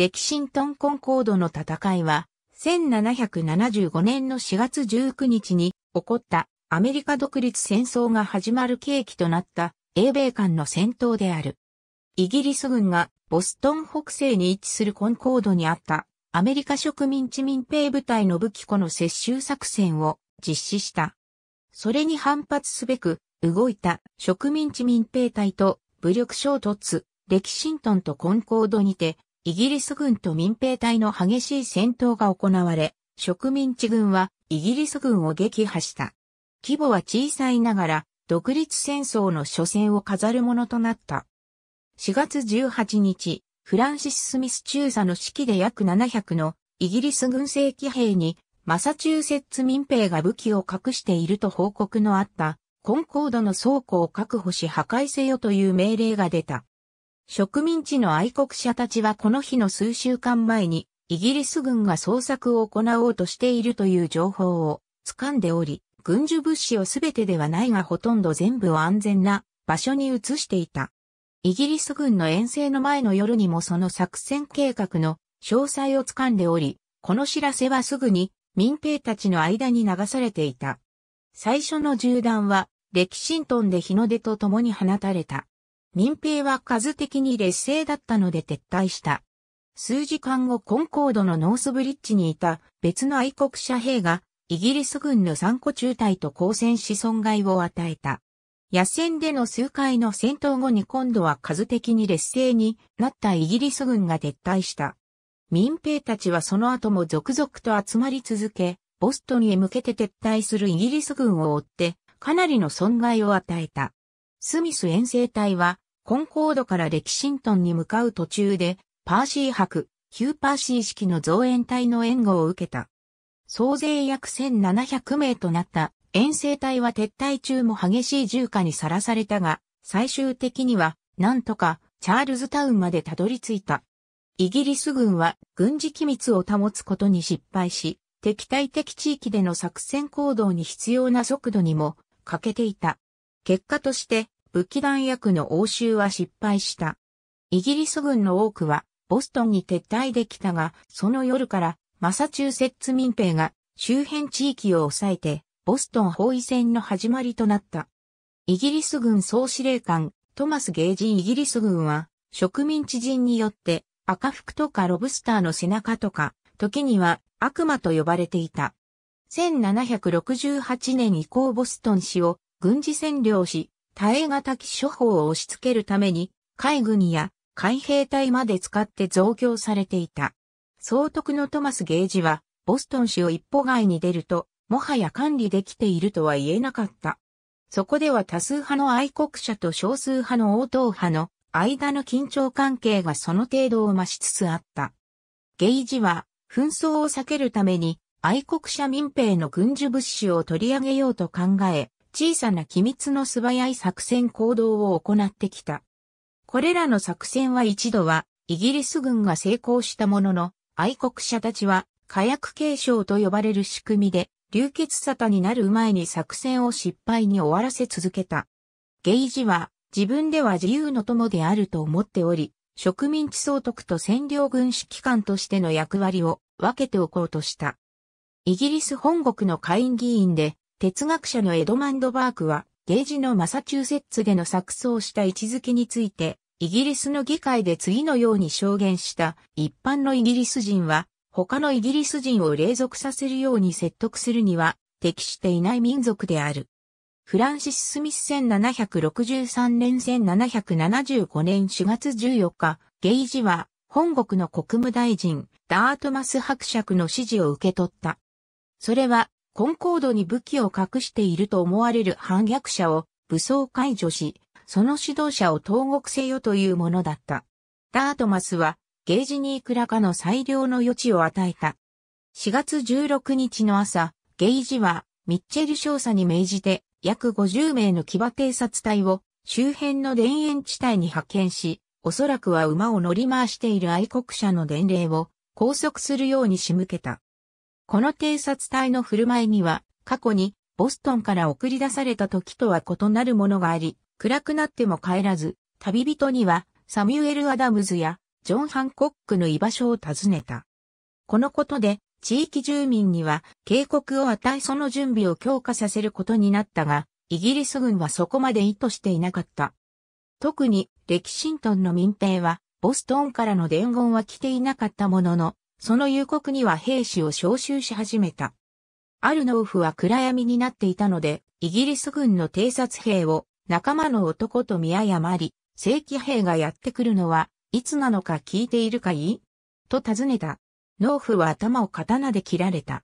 歴神トンコンコードの戦いは、1775年の4月19日に起こったアメリカ独立戦争が始まる契機となった英米間の戦闘である。イギリス軍がボストン北西に位置するコンコードにあったアメリカ植民地民兵部隊の武器庫の接収作戦を実施した。それに反発すべく動いた植民地民兵隊と武力衝突、レキシントンとコンコードにてイギリス軍と民兵隊の激しい戦闘が行われ、植民地軍はイギリス軍を撃破した。規模は小さいながら、独立戦争の初戦を飾るものとなった。4月18日、フランシス・スミス中佐の指揮で約700のイギリス軍正規兵にマサチューセッツ民兵が武器を隠していると報告のあったコンコードの倉庫を確保し破壊せよという命令が出た。植民地の愛国者たちはこの日の数週間前に、イギリス軍が捜索を行おうとしているという情報を掴んでおり、軍需物資をすべてではないがほとんど全部を安全な場所に移していた。イギリス軍の遠征の前の夜にもその作戦計画の詳細を掴んでおり、この知らせはすぐに民兵たちの間に流されていた。最初の銃弾は、歴神トンで日の出と共に放たれた。民兵は数的に劣勢だったので撤退した。数時間後コンコードのノースブリッジにいた別の愛国者兵がイギリス軍の三個中隊と交戦し損害を与えた。野戦での数回の戦闘後に今度は数的に劣勢になったイギリス軍が撤退した。民兵たちはその後も続々と集まり続け、ボストンへ向けて撤退するイギリス軍を追って、かなりの損害を与えた。スミス遠征隊は、コンコードからレキシントンに向かう途中で、パーシー博、ヒューパーシー式の増援隊の援護を受けた。総勢約1700名となった遠征隊は撤退中も激しい重火にさらされたが、最終的には、なんとか、チャールズタウンまでたどり着いた。イギリス軍は軍事機密を保つことに失敗し、敵対的地域での作戦行動に必要な速度にも欠けていた。結果として武器弾薬の応酬は失敗した。イギリス軍の多くは、ボストンに撤退できたが、その夜から、マサチューセッツ民兵が周辺地域を抑えて、ボストン包囲戦の始まりとなった。イギリス軍総司令官、トマス・ゲージイギリス軍は、植民地人によって、赤服とかロブスターの背中とか、時には悪魔と呼ばれていた。1768年以降ボストン市を軍事占領し、耐え難き処方を押し付けるために、海軍や海兵隊まで使って増強されていた。総督のトマス・ゲージは、ボストン市を一歩外に出ると、もはや管理できているとは言えなかった。そこでは多数派の愛国者と少数派の応答派の間の緊張関係がその程度を増しつつあった。ゲージは、紛争を避けるために、愛国者民兵の軍需物資を取り上げようと考え、小さな機密の素早い作戦行動を行ってきた。これらの作戦は一度はイギリス軍が成功したものの、愛国者たちは火薬継承と呼ばれる仕組みで流血沙汰になる前に作戦を失敗に終わらせ続けた。ゲイジは自分では自由の友であると思っており、植民地総督と占領軍指揮官としての役割を分けておこうとした。イギリス本国の下院議員で哲学者のエドマンド・バークは、ゲージのマサチューセッツでの作奏した位置づけについて、イギリスの議会で次のように証言した一般のイギリス人は他のイギリス人を霊属させるように説得するには適していない民族である。フランシス・スミス1763年1775年4月14日、ゲイジは本国の国務大臣ダートマス伯爵の指示を受け取った。それはコンコードに武器を隠していると思われる反逆者を武装解除し、その指導者を投獄せよというものだった。ダートマスは、ゲージにいくらかの最良の余地を与えた。4月16日の朝、ゲージは、ミッチェル少佐に命じて、約50名の騎馬偵察隊を、周辺の田園地帯に派遣し、おそらくは馬を乗り回している愛国者の伝令を、拘束するように仕向けた。この偵察隊の振る舞いには、過去にボストンから送り出された時とは異なるものがあり、暗くなっても帰らず、旅人にはサミュエル・アダムズやジョン・ハンコックの居場所を訪ねた。このことで、地域住民には警告を与えその準備を強化させることになったが、イギリス軍はそこまで意図していなかった。特に、レキシントンの民兵は、ボストンからの伝言は来ていなかったものの、その夕刻には兵士を招集し始めた。アルノ夫フは暗闇になっていたので、イギリス軍の偵察兵を仲間の男と見誤り、正規兵がやってくるのはいつなのか聞いているかいいと尋ねた。農夫は頭を刀で切られた。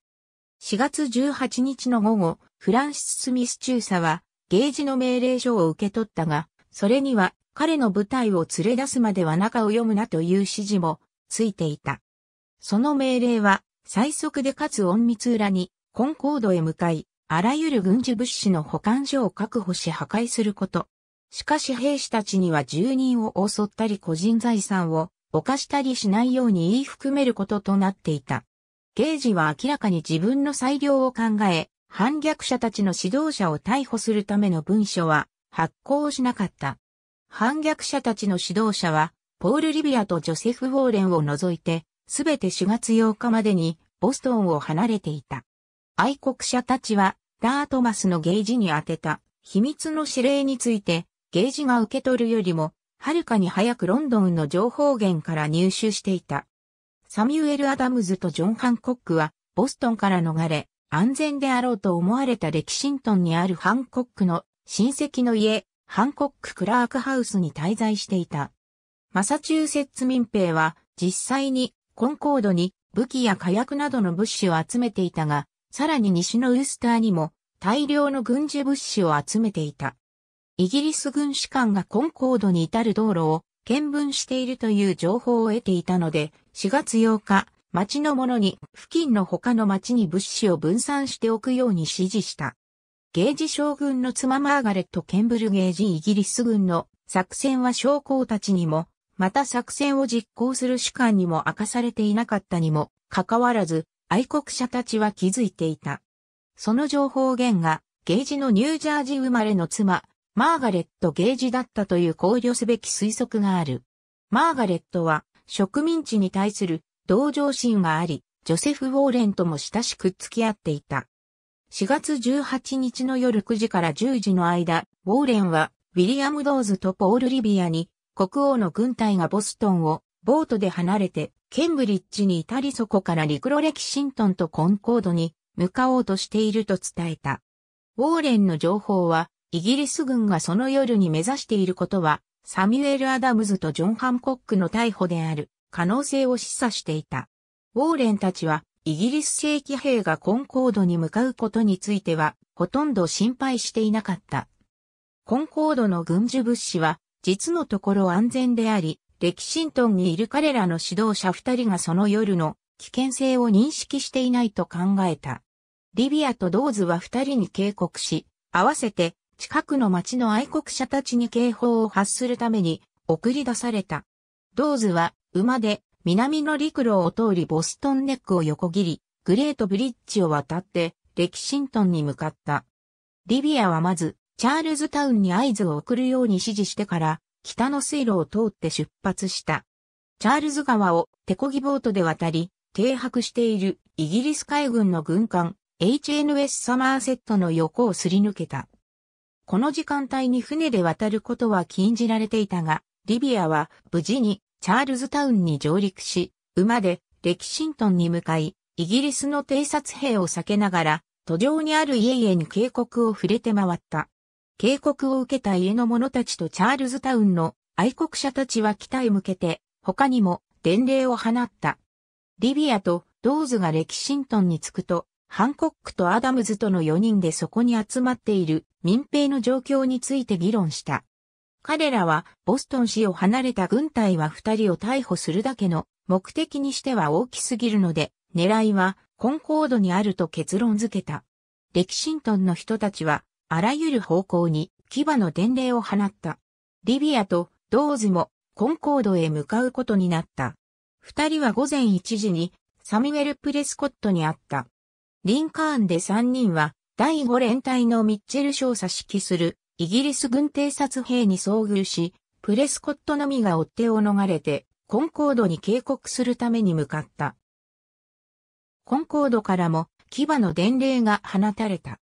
4月18日の午後、フランシス・スミス中佐は、ゲージの命令書を受け取ったが、それには、彼の部隊を連れ出すまでは中を読むなという指示も、ついていた。その命令は、最速でかつ隠密裏に、コンコードへ向かい、あらゆる軍事物資の保管所を確保し破壊すること。しかし兵士たちには住人を襲ったり個人財産を犯したりしないように言い含めることとなっていた。ゲージは明らかに自分の裁量を考え、反逆者たちの指導者を逮捕するための文書は発行しなかった。反逆者たちの指導者は、ポール・リビアとジョセフ・ウォーレンを除いて、すべて4月8日までにボストンを離れていた。愛国者たちは、ダートマスのゲージに当てた秘密の指令について、ゲージが受け取るよりも、はるかに早くロンドンの情報源から入手していた。サミュエル・アダムズとジョン・ハンコックは、ボストンから逃れ、安全であろうと思われたレキシントンにあるハンコックの親戚の家、ハンコック・クラークハウスに滞在していた。マサチューセッツ民兵は実際にコンコードに武器や火薬などの物資を集めていたが、さらに西のウスターにも大量の軍事物資を集めていた。イギリス軍士官がコンコードに至る道路を見分しているという情報を得ていたので、4月8日、町の者に付近の他の町に物資を分散しておくように指示した。ゲージ将軍の妻マーガレット・ケンブルゲージイギリス軍の作戦は将校たちにもまた作戦を実行する主観にも明かされていなかったにも、かかわらず、愛国者たちは気づいていた。その情報源が、ゲージのニュージャージ生まれの妻、マーガレット・ゲージだったという考慮すべき推測がある。マーガレットは、植民地に対する同情心があり、ジョセフ・ウォーレンとも親しく付き合っていた。4月18日の夜9時から10時の間、ウォーレンは、ウィリアム・ドーズとポール・リビアに、国王の軍隊がボストンをボートで離れて、ケンブリッジに至りそこから陸路レキシントンとコンコードに向かおうとしていると伝えた。ウォーレンの情報は、イギリス軍がその夜に目指していることは、サミュエル・アダムズとジョン・ハンコックの逮捕である可能性を示唆していた。ウォーレンたちは、イギリス正規兵がコンコードに向かうことについては、ほとんど心配していなかった。コンコードの軍需物資は、実のところ安全であり、レキシントンにいる彼らの指導者二人がその夜の危険性を認識していないと考えた。リビアとドーズは二人に警告し、合わせて近くの町の愛国者たちに警報を発するために送り出された。ドーズは馬で南の陸路を通りボストンネックを横切り、グレートブリッジを渡ってレキシントンに向かった。リビアはまずチャールズタウンに合図を送るように指示してから、北の水路を通って出発した。チャールズ川を手漕ぎボートで渡り、停泊しているイギリス海軍の軍艦 HNS サマーセットの横をすり抜けた。この時間帯に船で渡ることは禁じられていたが、リビアは無事にチャールズタウンに上陸し、馬でレキシントンに向かい、イギリスの偵察兵を避けながら、途上にある家々に警告を触れて回った。警告を受けた家の者たちとチャールズタウンの愛国者たちは北へ向けて、他にも伝令を放った。リビアとドーズがレキシントンに着くと、ハンコックとアダムズとの4人でそこに集まっている民兵の状況について議論した。彼らはボストン市を離れた軍隊は2人を逮捕するだけの目的にしては大きすぎるので、狙いはコンコードにあると結論付けた。レキシントンの人たちはあらゆる方向に牙の伝令を放った。リビアとドーズもコンコードへ向かうことになった。二人は午前一時にサミュエル・プレスコットに会った。リンカーンで三人は第五連隊のミッチェル少佐指揮するイギリス軍偵察兵に遭遇し、プレスコットのみが追手を逃れてコンコードに警告するために向かった。コンコードからも牙の伝令が放たれた。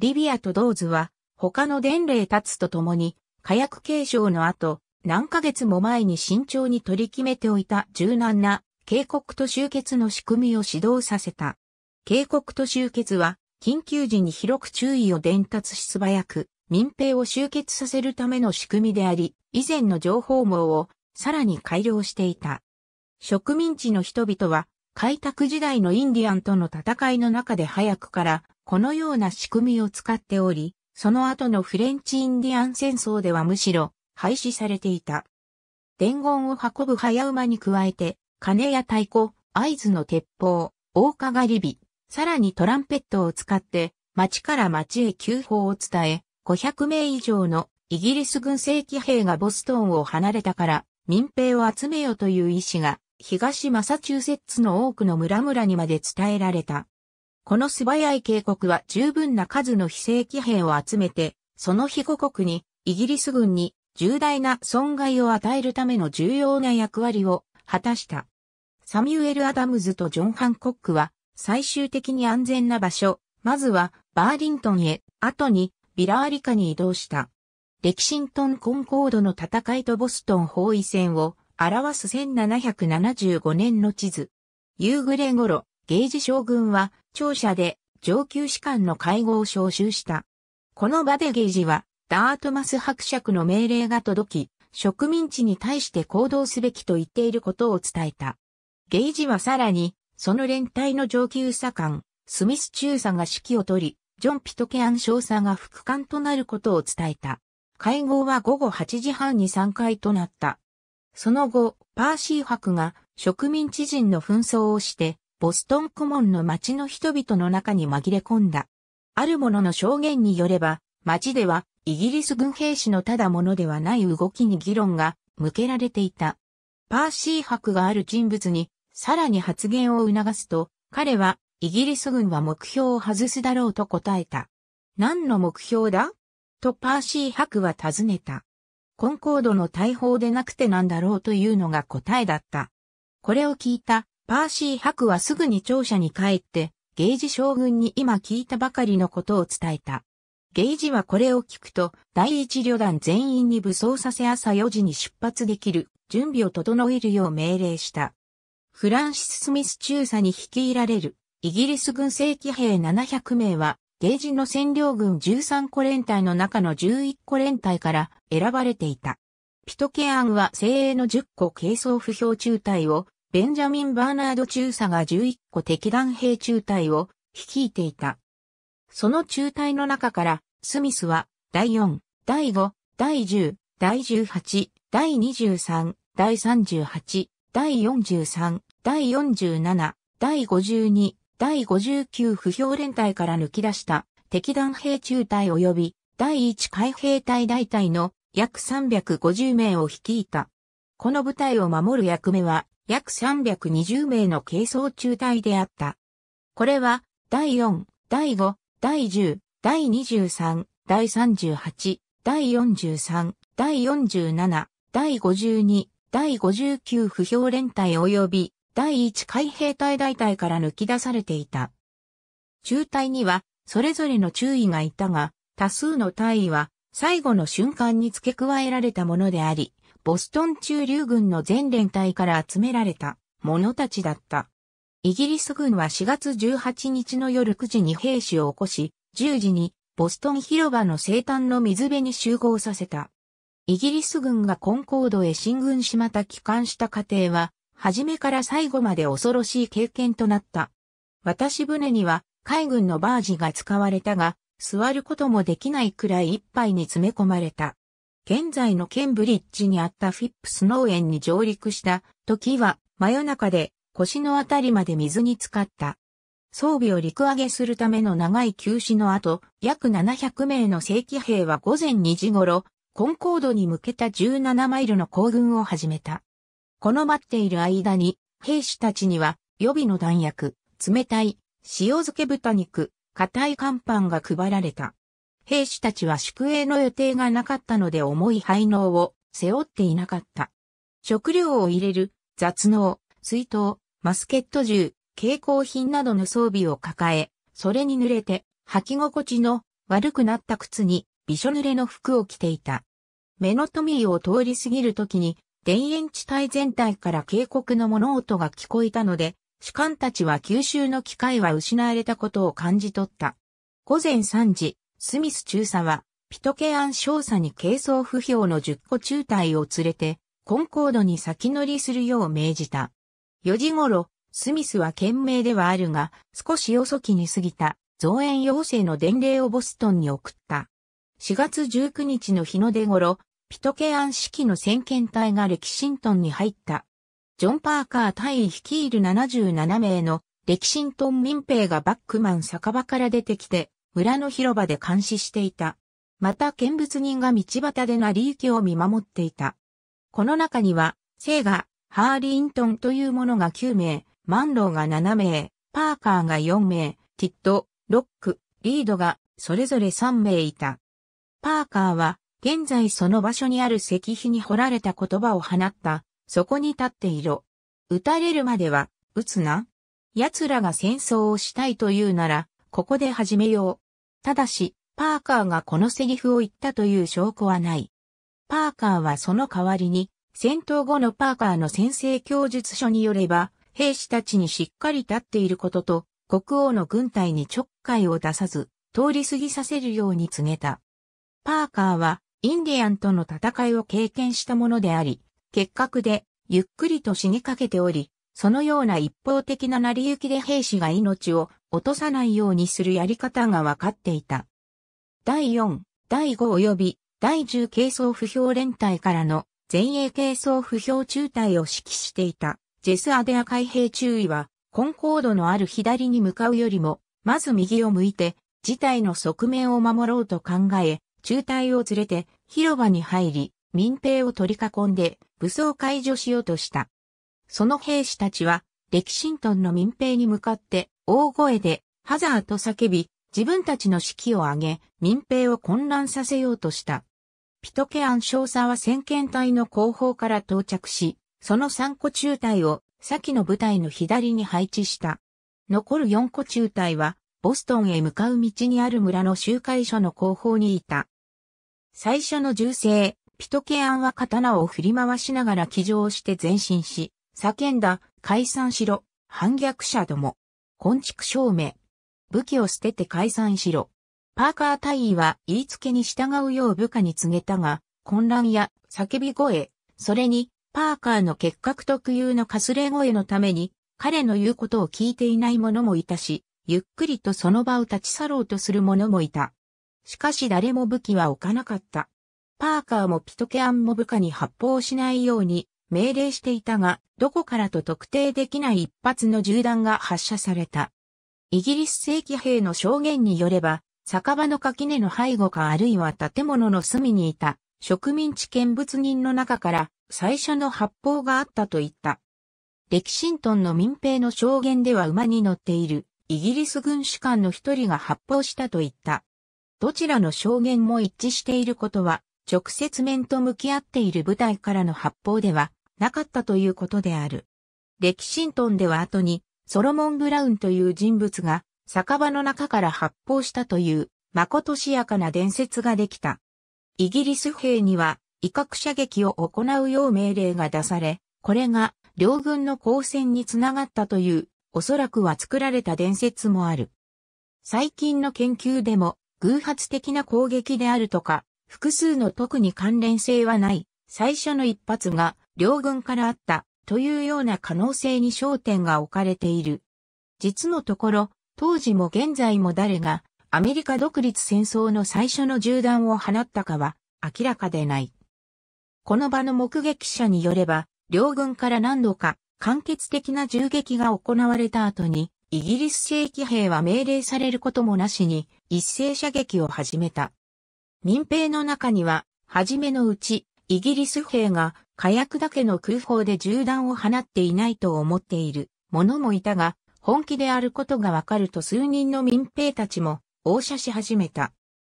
リビアとドーズは、他の伝令立つとともに、火薬継承の後、何ヶ月も前に慎重に取り決めておいた柔軟な、警告と集結の仕組みを指導させた。警告と集結は、緊急時に広く注意を伝達し素早く、民兵を集結させるための仕組みであり、以前の情報網をさらに改良していた。植民地の人々は、開拓時代のインディアンとの戦いの中で早くからこのような仕組みを使っており、その後のフレンチインディアン戦争ではむしろ廃止されていた。伝言を運ぶ早馬に加えて、金や太鼓、合図の鉄砲、大かがり火、さらにトランペットを使って、町から町へ急報を伝え、500名以上のイギリス軍正規兵がボストンを離れたから、民兵を集めよという意思が、東マサチューセッツの多くの村々にまで伝えられた。この素早い警告は十分な数の非正規兵を集めて、その被護国に、イギリス軍に重大な損害を与えるための重要な役割を果たした。サミュエル・アダムズとジョン・ハンコックは、最終的に安全な場所、まずはバーリントンへ、後にビラーリカに移動した。レキシントン・コンコードの戦いとボストン包囲戦を表す1775年の地図。夕暮れ頃、ゲージ将軍は庁舎で上級士官の会合を招集した。この場でゲージは、ダートマス伯爵の命令が届き、植民地に対して行動すべきと言っていることを伝えた。ゲージはさらに、その連帯の上級左官、スミス中佐が指揮を取り、ジョン・ピトケアン少佐が副官となることを伝えた。会合は午後8時半に3回となった。その後、パーシー博が植民地人の紛争をして、ボストンコモンの街の人々の中に紛れ込んだ。ある者の証言によれば、街ではイギリス軍兵士のただものではない動きに議論が向けられていた。パーシー博がある人物にさらに発言を促すと、彼はイギリス軍は目標を外すだろうと答えた。何の目標だとパーシー博は尋ねた。コンコードの大砲でなくてなんだろうというのが答えだった。これを聞いたパーシー博はすぐに庁舎に帰って、ゲージ将軍に今聞いたばかりのことを伝えた。ゲージはこれを聞くと、第一旅団全員に武装させ朝4時に出発できる、準備を整えるよう命令した。フランシス・スミス中佐に率いられる、イギリス軍正規兵700名は、ゲージの占領軍13個連隊の中の11個連隊から選ばれていた。ピトケアンは精鋭の10個軽装不評中隊をベンジャミン・バーナード中佐が11個敵弾兵中隊を率いていた。その中隊の中から、スミスは、第4、第5、第10、第18、第23、第38、第43、第47、第52、第59不評連隊から抜き出した敵弾兵中隊及び第1海兵隊大隊の約350名を率いた。この部隊を守る役目は約320名の軽装中隊であった。これは、第4、第5、第10、第23、第38、第43、第47、第52、第59不評連隊及び第1海兵隊大隊から抜き出されていた。中隊には、それぞれの注意がいたが、多数の隊員は、最後の瞬間に付け加えられたものであり、ボストン中流軍の全連隊から集められた者たちだった。イギリス軍は4月18日の夜9時に兵士を起こし、10時にボストン広場の生誕の水辺に集合させた。イギリス軍がコンコードへ進軍しまた帰還した過程は、初めから最後まで恐ろしい経験となった。私船には海軍のバージが使われたが、座ることもできないくらい一杯に詰め込まれた。現在のケンブリッジにあったフィップス農園に上陸した時は真夜中で腰のあたりまで水に浸かった。装備を陸揚げするための長い休止の後、約700名の正規兵は午前2時頃、コンコードに向けた17マイルの行軍を始めた。この待っている間に、兵士たちには予備の弾薬、冷たい、塩漬け豚肉、硬い乾パンが配られた。兵士たちは宿営の予定がなかったので重い配農を背負っていなかった。食料を入れる雑能、水筒、マスケット銃、蛍光品などの装備を抱え、それに濡れて履き心地の悪くなった靴にびしょ濡れの服を着ていた。目のトミーを通り過ぎるときに、田園地帯全体から警告の物音が聞こえたので、士官たちは吸収の機会は失われたことを感じ取った。午前3時、スミス中佐は、ピトケアン少佐に軽装不評の10個中隊を連れて、コンコードに先乗りするよう命じた。4時頃、スミスは懸命ではあるが、少し遅きに過ぎた、増援要請の伝令をボストンに送った。4月19日の日の出頃、ピトケアン式の先遣隊がレキシントンに入った。ジョン・パーカー隊員率いる77名のレキシントン民兵がバックマン酒場から出てきて、村の広場で監視していた。また見物人が道端で成り行きを見守っていた。この中には、聖が、ハーリントンというものが9名、マンローが7名、パーカーが4名、ティット、ロック、リードがそれぞれ3名いた。パーカーは、現在その場所にある石碑に彫られた言葉を放った、そこに立っていろ。撃たれるまでは、撃つな。奴らが戦争をしたいというなら、ここで始めよう。ただし、パーカーがこのセリフを言ったという証拠はない。パーカーはその代わりに、戦闘後のパーカーの先生供述書によれば、兵士たちにしっかり立っていることと、国王の軍隊にちょっかいを出さず、通り過ぎさせるように告げた。パーカーは、インディアンとの戦いを経験したものであり、結核で、ゆっくりと死にかけており、そのような一方的な成り行きで兵士が命を落とさないようにするやり方が分かっていた。第4、第5及び第10軽装不評連隊からの前衛軽装不評中隊を指揮していたジェスアデア海兵中尉はコンコードのある左に向かうよりも、まず右を向いて、事態の側面を守ろうと考え、中隊を連れて広場に入り、民兵を取り囲んで武装解除しようとした。その兵士たちは、レキシントンの民兵に向かって、大声で、ハザーと叫び、自分たちの士気を上げ、民兵を混乱させようとした。ピトケアン少佐は先遣隊の後方から到着し、その3個中隊を先の部隊の左に配置した。残る4個中隊は、ボストンへ向かう道にある村の集会所の後方にいた。最初の銃声、ピトケアンは刀を振り回しながら騎乗して前進し、叫んだ、解散しろ、反逆者ども。昆畜証明。武器を捨てて解散しろ。パーカー大尉は言いつけに従うよう部下に告げたが、混乱や叫び声、それにパーカーの結核特有のかすれ声のために、彼の言うことを聞いていない者もいたし、ゆっくりとその場を立ち去ろうとする者もいた。しかし誰も武器は置かなかった。パーカーもピトケアンも部下に発砲しないように命令していたが、どこからと特定できない一発の銃弾が発射された。イギリス正規兵の証言によれば、酒場の垣根の背後かあるいは建物の隅にいた植民地見物人の中から最初の発砲があったと言った。レキシントンの民兵の証言では馬に乗っているイギリス軍士官の一人が発砲したと言った。どちらの証言も一致していることは、直接面と向き合っている部隊からの発砲ではなかったということである。歴史ントンでは後に、ソロモン・ブラウンという人物が、酒場の中から発砲したという、まことしやかな伝説ができた。イギリス兵には、威嚇射撃を行うよう命令が出され、これが、両軍の交戦につながったという、おそらくは作られた伝説もある。最近の研究でも、偶発的な攻撃であるとか、複数の特に関連性はない、最初の一発が両軍からあったというような可能性に焦点が置かれている。実のところ、当時も現在も誰がアメリカ独立戦争の最初の銃弾を放ったかは明らかでない。この場の目撃者によれば、両軍から何度か完結的な銃撃が行われた後に、イギリス正規兵は命令されることもなしに一斉射撃を始めた。民兵の中には、はじめのうち、イギリス兵が火薬だけの空砲で銃弾を放っていないと思っている者もいたが、本気であることがわかると数人の民兵たちも、応射し始めた。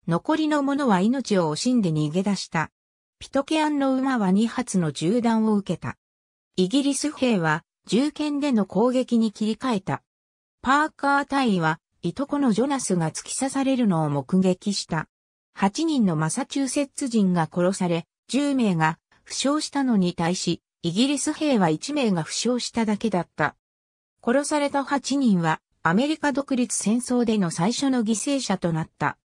残りの者は命を惜しんで逃げ出した。ピトケアンの馬は2発の銃弾を受けた。イギリス兵は、銃剣での攻撃に切り替えた。パーカー隊員は、いとこのジョナスが突き刺されるのを目撃した。8人のマサチューセッツ人が殺され、10名が負傷したのに対し、イギリス兵は1名が負傷しただけだった。殺された8人は、アメリカ独立戦争での最初の犠牲者となった。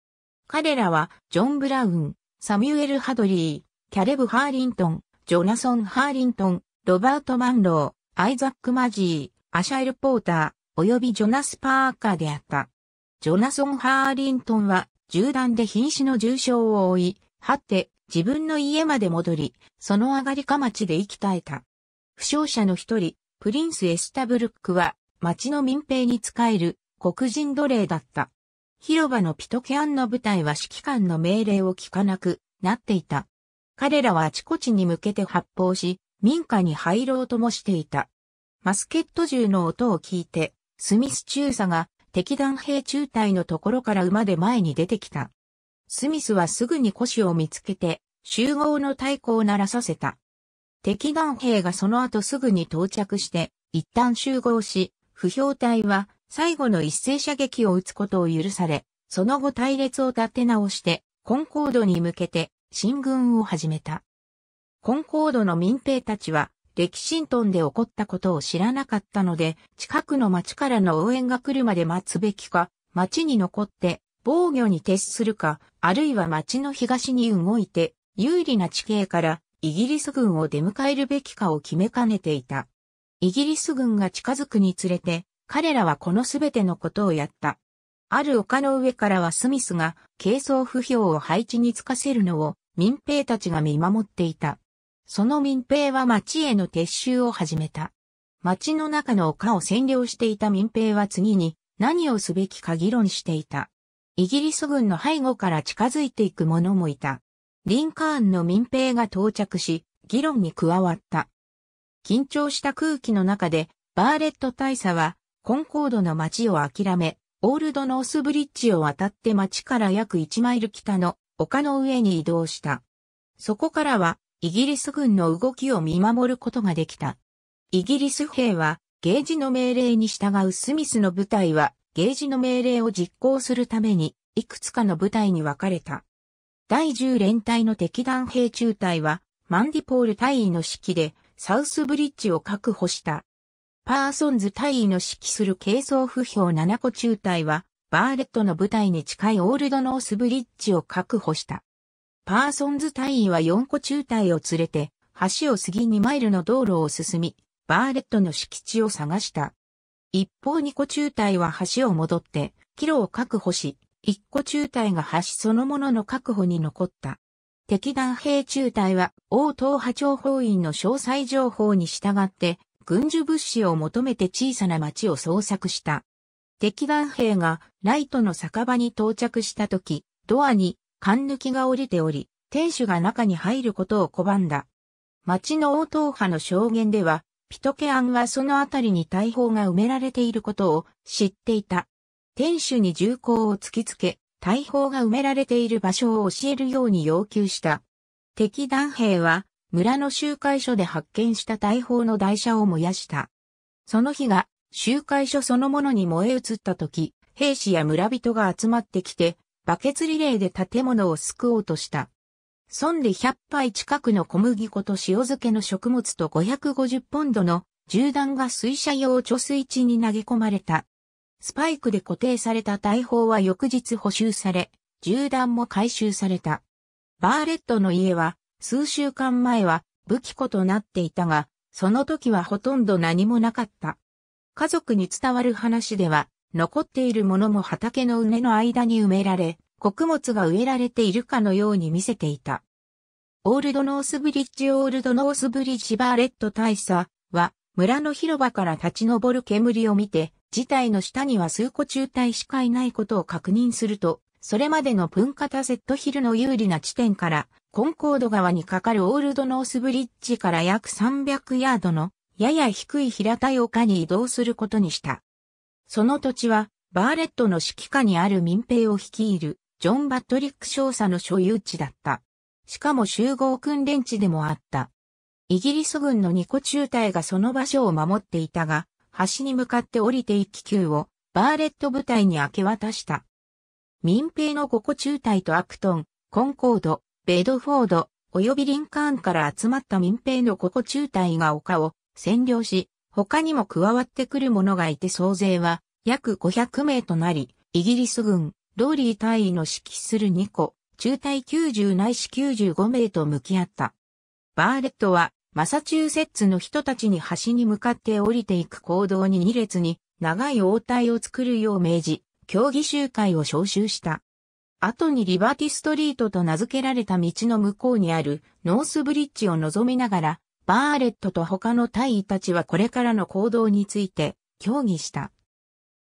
彼らは、ジョン・ブラウン、サミュエル・ハドリー、キャレブ・ハーリントン、ジョナソン・ハーリントン、ロバート・マンロー、アイザック・マジー、アシャイル・ポーター、及びジョナス・パーカーであった。ジョナソン・ハーリントンは、銃弾で瀕死の重傷を負い、はって、自分の家まで戻り、その上がりか町で息絶えた。負傷者の一人、プリンス・エスタブルックは、町の民兵に仕える黒人奴隷だった。広場のピトケアンの部隊は指揮官の命令を聞かなくなっていた。彼らはあちこちに向けて発砲し、民家に入ろうともしていた。マスケット銃の音を聞いて、スミス中佐が敵弾兵中隊のところから馬で前に出てきた。スミスはすぐに古紙を見つけて、集合の太鼓を鳴らさせた。敵団兵がその後すぐに到着して、一旦集合し、不評隊は最後の一斉射撃を撃つことを許され、その後隊列を立て直して、コンコードに向けて進軍を始めた。コンコードの民兵たちは、歴史ントンで起こったことを知らなかったので、近くの町からの応援が来るまで待つべきか、町に残って防御に徹するか、あるいは町の東に動いて、有利な地形からイギリス軍を出迎えるべきかを決めかねていた。イギリス軍が近づくにつれて、彼らはこのすべてのことをやった。ある丘の上からはスミスが軽装不評を配置につかせるのを民兵たちが見守っていた。その民兵は町への撤収を始めた。町の中の丘を占領していた民兵は次に何をすべきか議論していた。イギリス軍の背後から近づいていく者もいた。リンカーンの民兵が到着し、議論に加わった。緊張した空気の中で、バーレット大佐は、コンコードの街を諦め、オールドノースブリッジを渡って街から約1マイル北の丘の上に移動した。そこからは、イギリス軍の動きを見守ることができた。イギリス兵は、ゲージの命令に従うスミスの部隊はゲージの命令を実行するために、いくつかの部隊に分かれた。第10連隊の敵弾兵中隊は、マンディポール大尉の指揮で、サウスブリッジを確保した。パーソンズ大尉の指揮する軽装不評7個中隊は、バーレットの部隊に近いオールドノースブリッジを確保した。パーソンズ大尉は4個中隊を連れて、橋を過ぎ2マイルの道路を進み、バーレットの敷地を探した。一方二個中隊は橋を戻って、キロを確保し、一個中隊が橋そのものの確保に残った。敵弾兵中隊は、王東派長法院の詳細情報に従って、軍需物資を求めて小さな町を捜索した。敵弾兵がライトの酒場に到着した時、ドアに缶抜きが降りており、店主が中に入ることを拒んだ。町の王答派の証言では、ピトケアンはそのあたりに大砲が埋められていることを知っていた。天守に銃口を突きつけ、大砲が埋められている場所を教えるように要求した。敵団兵は村の集会所で発見した大砲の台車を燃やした。その火が集会所そのものに燃え移った時、兵士や村人が集まってきて、バケツリレーで建物を救おうとした。損で100杯近くの小麦粉と塩漬けの食物と550ポンドの銃弾が水車用貯水池に投げ込まれた。スパイクで固定された大砲は翌日補修され、銃弾も回収された。バーレットの家は数週間前は武器庫となっていたが、その時はほとんど何もなかった。家族に伝わる話では、残っているものも畑の畝の間に埋められ、穀物が植えられているかのように見せていた。オールドノースブリッジオールドノースブリッジバーレット大佐は村の広場から立ち上る煙を見て、事態の下には数個中隊しかいないことを確認すると、それまでの文化タセットヒルの有利な地点から、コンコード川に架かるオールドノースブリッジから約300ヤードの、やや低い平たい丘に移動することにした。その土地は、バーレットの指揮下にある民兵を率いる、ジョン・バトリック少佐の所有地だった。しかも集合訓練地でもあった。イギリス軍のニ個中隊がその場所を守っていたが、橋に向かって降りてい気球をバーレット部隊に明け渡した。民兵の5個中隊とアクトン、コンコード、ベドフォード、及びリンカーンから集まった民兵の5個中隊が丘を占領し、他にも加わってくる者がいて総勢は約500名となり、イギリス軍、ローリー大員の指揮する2個、中隊90内いし95名と向き合った。バーレットは、マサチューセッツの人たちに橋に向かって降りていく行動に2列に、長い応対を作るよう命じ、競技集会を招集した。後にリバティストリートと名付けられた道の向こうにあるノースブリッジを望みながら、バーレットと他の隊員たちはこれからの行動について協議した。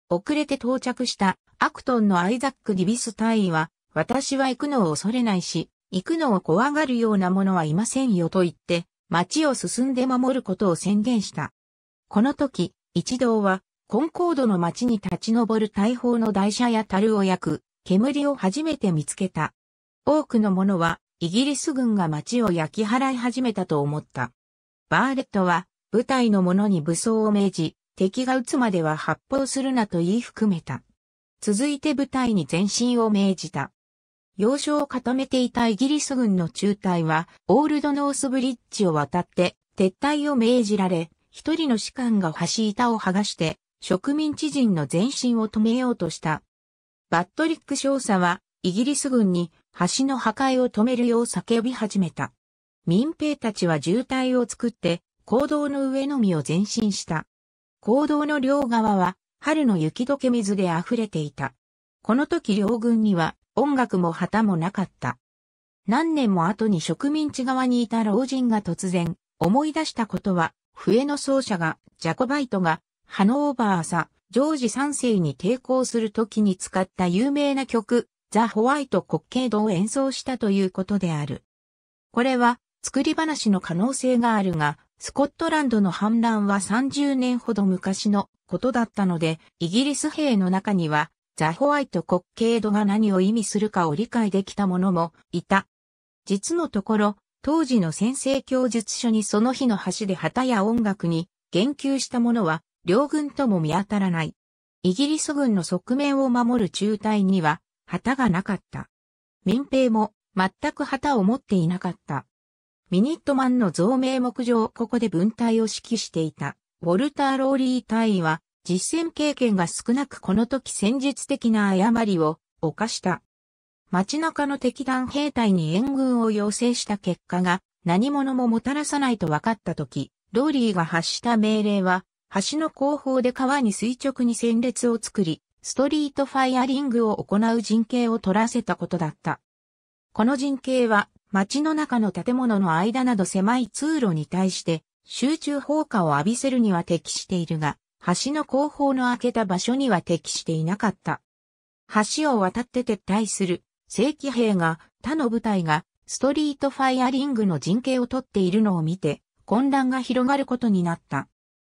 遅れて到着したアクトンのアイザック・ディビス隊員は、私は行くのを恐れないし、行くのを怖がるような者はいませんよと言って、街を進んで守ることを宣言した。この時、一同は、コンコードの街に立ち上る大砲の台車や樽を焼く、煙を初めて見つけた。多くの者は、イギリス軍が街を焼き払い始めたと思った。バーレットは、部隊の者に武装を命じ、敵が撃つまでは発砲するなと言い含めた。続いて部隊に前進を命じた。要所を固めていたイギリス軍の中隊は、オールドノースブリッジを渡って、撤退を命じられ、一人の士官が橋板を剥がして、植民地人の前進を止めようとした。バットリック少佐は、イギリス軍に橋の破壊を止めるよう叫び始めた。民兵たちは渋滞を作って、行動の上のみを前進した。行動の両側は春の雪解け水で溢れていた。この時両軍には音楽も旗もなかった。何年も後に植民地側にいた老人が突然思い出したことは、笛の奏者がジャコバイトがハノーバーサ、ジョージ3世に抵抗する時に使った有名な曲、ザ・ホワイトケードを演奏したということである。これは作り話の可能性があるが、スコットランドの反乱は30年ほど昔のことだったので、イギリス兵の中には、ザ・ホワイトケー度が何を意味するかを理解できた者もいた。実のところ、当時の先生教述書にその日の橋で旗や音楽に言及したものは、両軍とも見当たらない。イギリス軍の側面を守る中隊には、旗がなかった。民兵も、全く旗を持っていなかった。ミニットマンの造名目上ここで分隊を指揮していた。ウォルター・ローリー大尉は、実戦経験が少なくこの時戦術的な誤りを犯した。街中の敵団兵隊に援軍を要請した結果が何者ももたらさないと分かった時、ローリーが発した命令は、橋の後方で川に垂直に戦列を作り、ストリートファイアリングを行う陣形を取らせたことだった。この陣形は、街の中の建物の間など狭い通路に対して、集中砲火を浴びせるには適しているが、橋の後方の開けた場所には適していなかった。橋を渡って撤退する正規兵が他の部隊がストリートファイアリングの陣形をとっているのを見て混乱が広がることになった。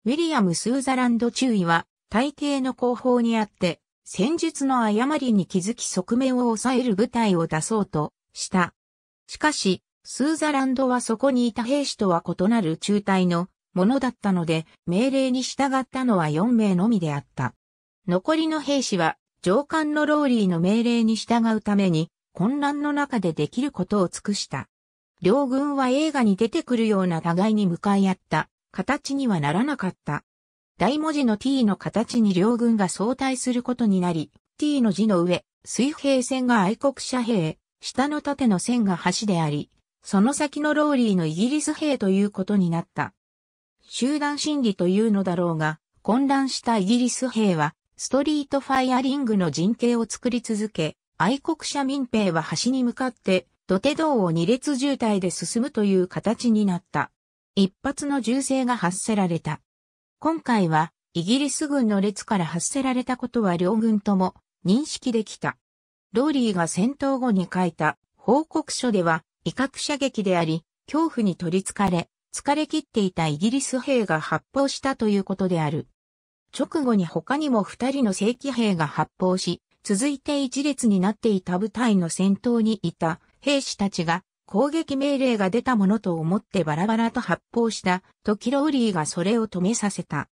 ウィリアム・スーザランド中尉は大抵の後方にあって戦術の誤りに気づき側面を抑える部隊を出そうとした。しかしスーザランドはそこにいた兵士とは異なる中隊のものだったので、命令に従ったのは4名のみであった。残りの兵士は、上官のローリーの命令に従うために、混乱の中でできることを尽くした。両軍は映画に出てくるような互いに向かい合った、形にはならなかった。大文字の t の形に両軍が相対することになり、t の字の上、水平線が愛国者兵、下の縦の線が橋であり、その先のローリーのイギリス兵ということになった。集団心理というのだろうが、混乱したイギリス兵は、ストリートファイアリングの陣形を作り続け、愛国者民兵は橋に向かって、土手道を二列渋滞で進むという形になった。一発の銃声が発せられた。今回は、イギリス軍の列から発せられたことは両軍とも認識できた。ローリーが戦闘後に書いた報告書では、威嚇射撃であり、恐怖に取り憑かれ、疲れ切っていたイギリス兵が発砲したということである。直後に他にも二人の正規兵が発砲し、続いて一列になっていた部隊の先頭にいた兵士たちが攻撃命令が出たものと思ってバラバラと発砲したとキローリーがそれを止めさせた。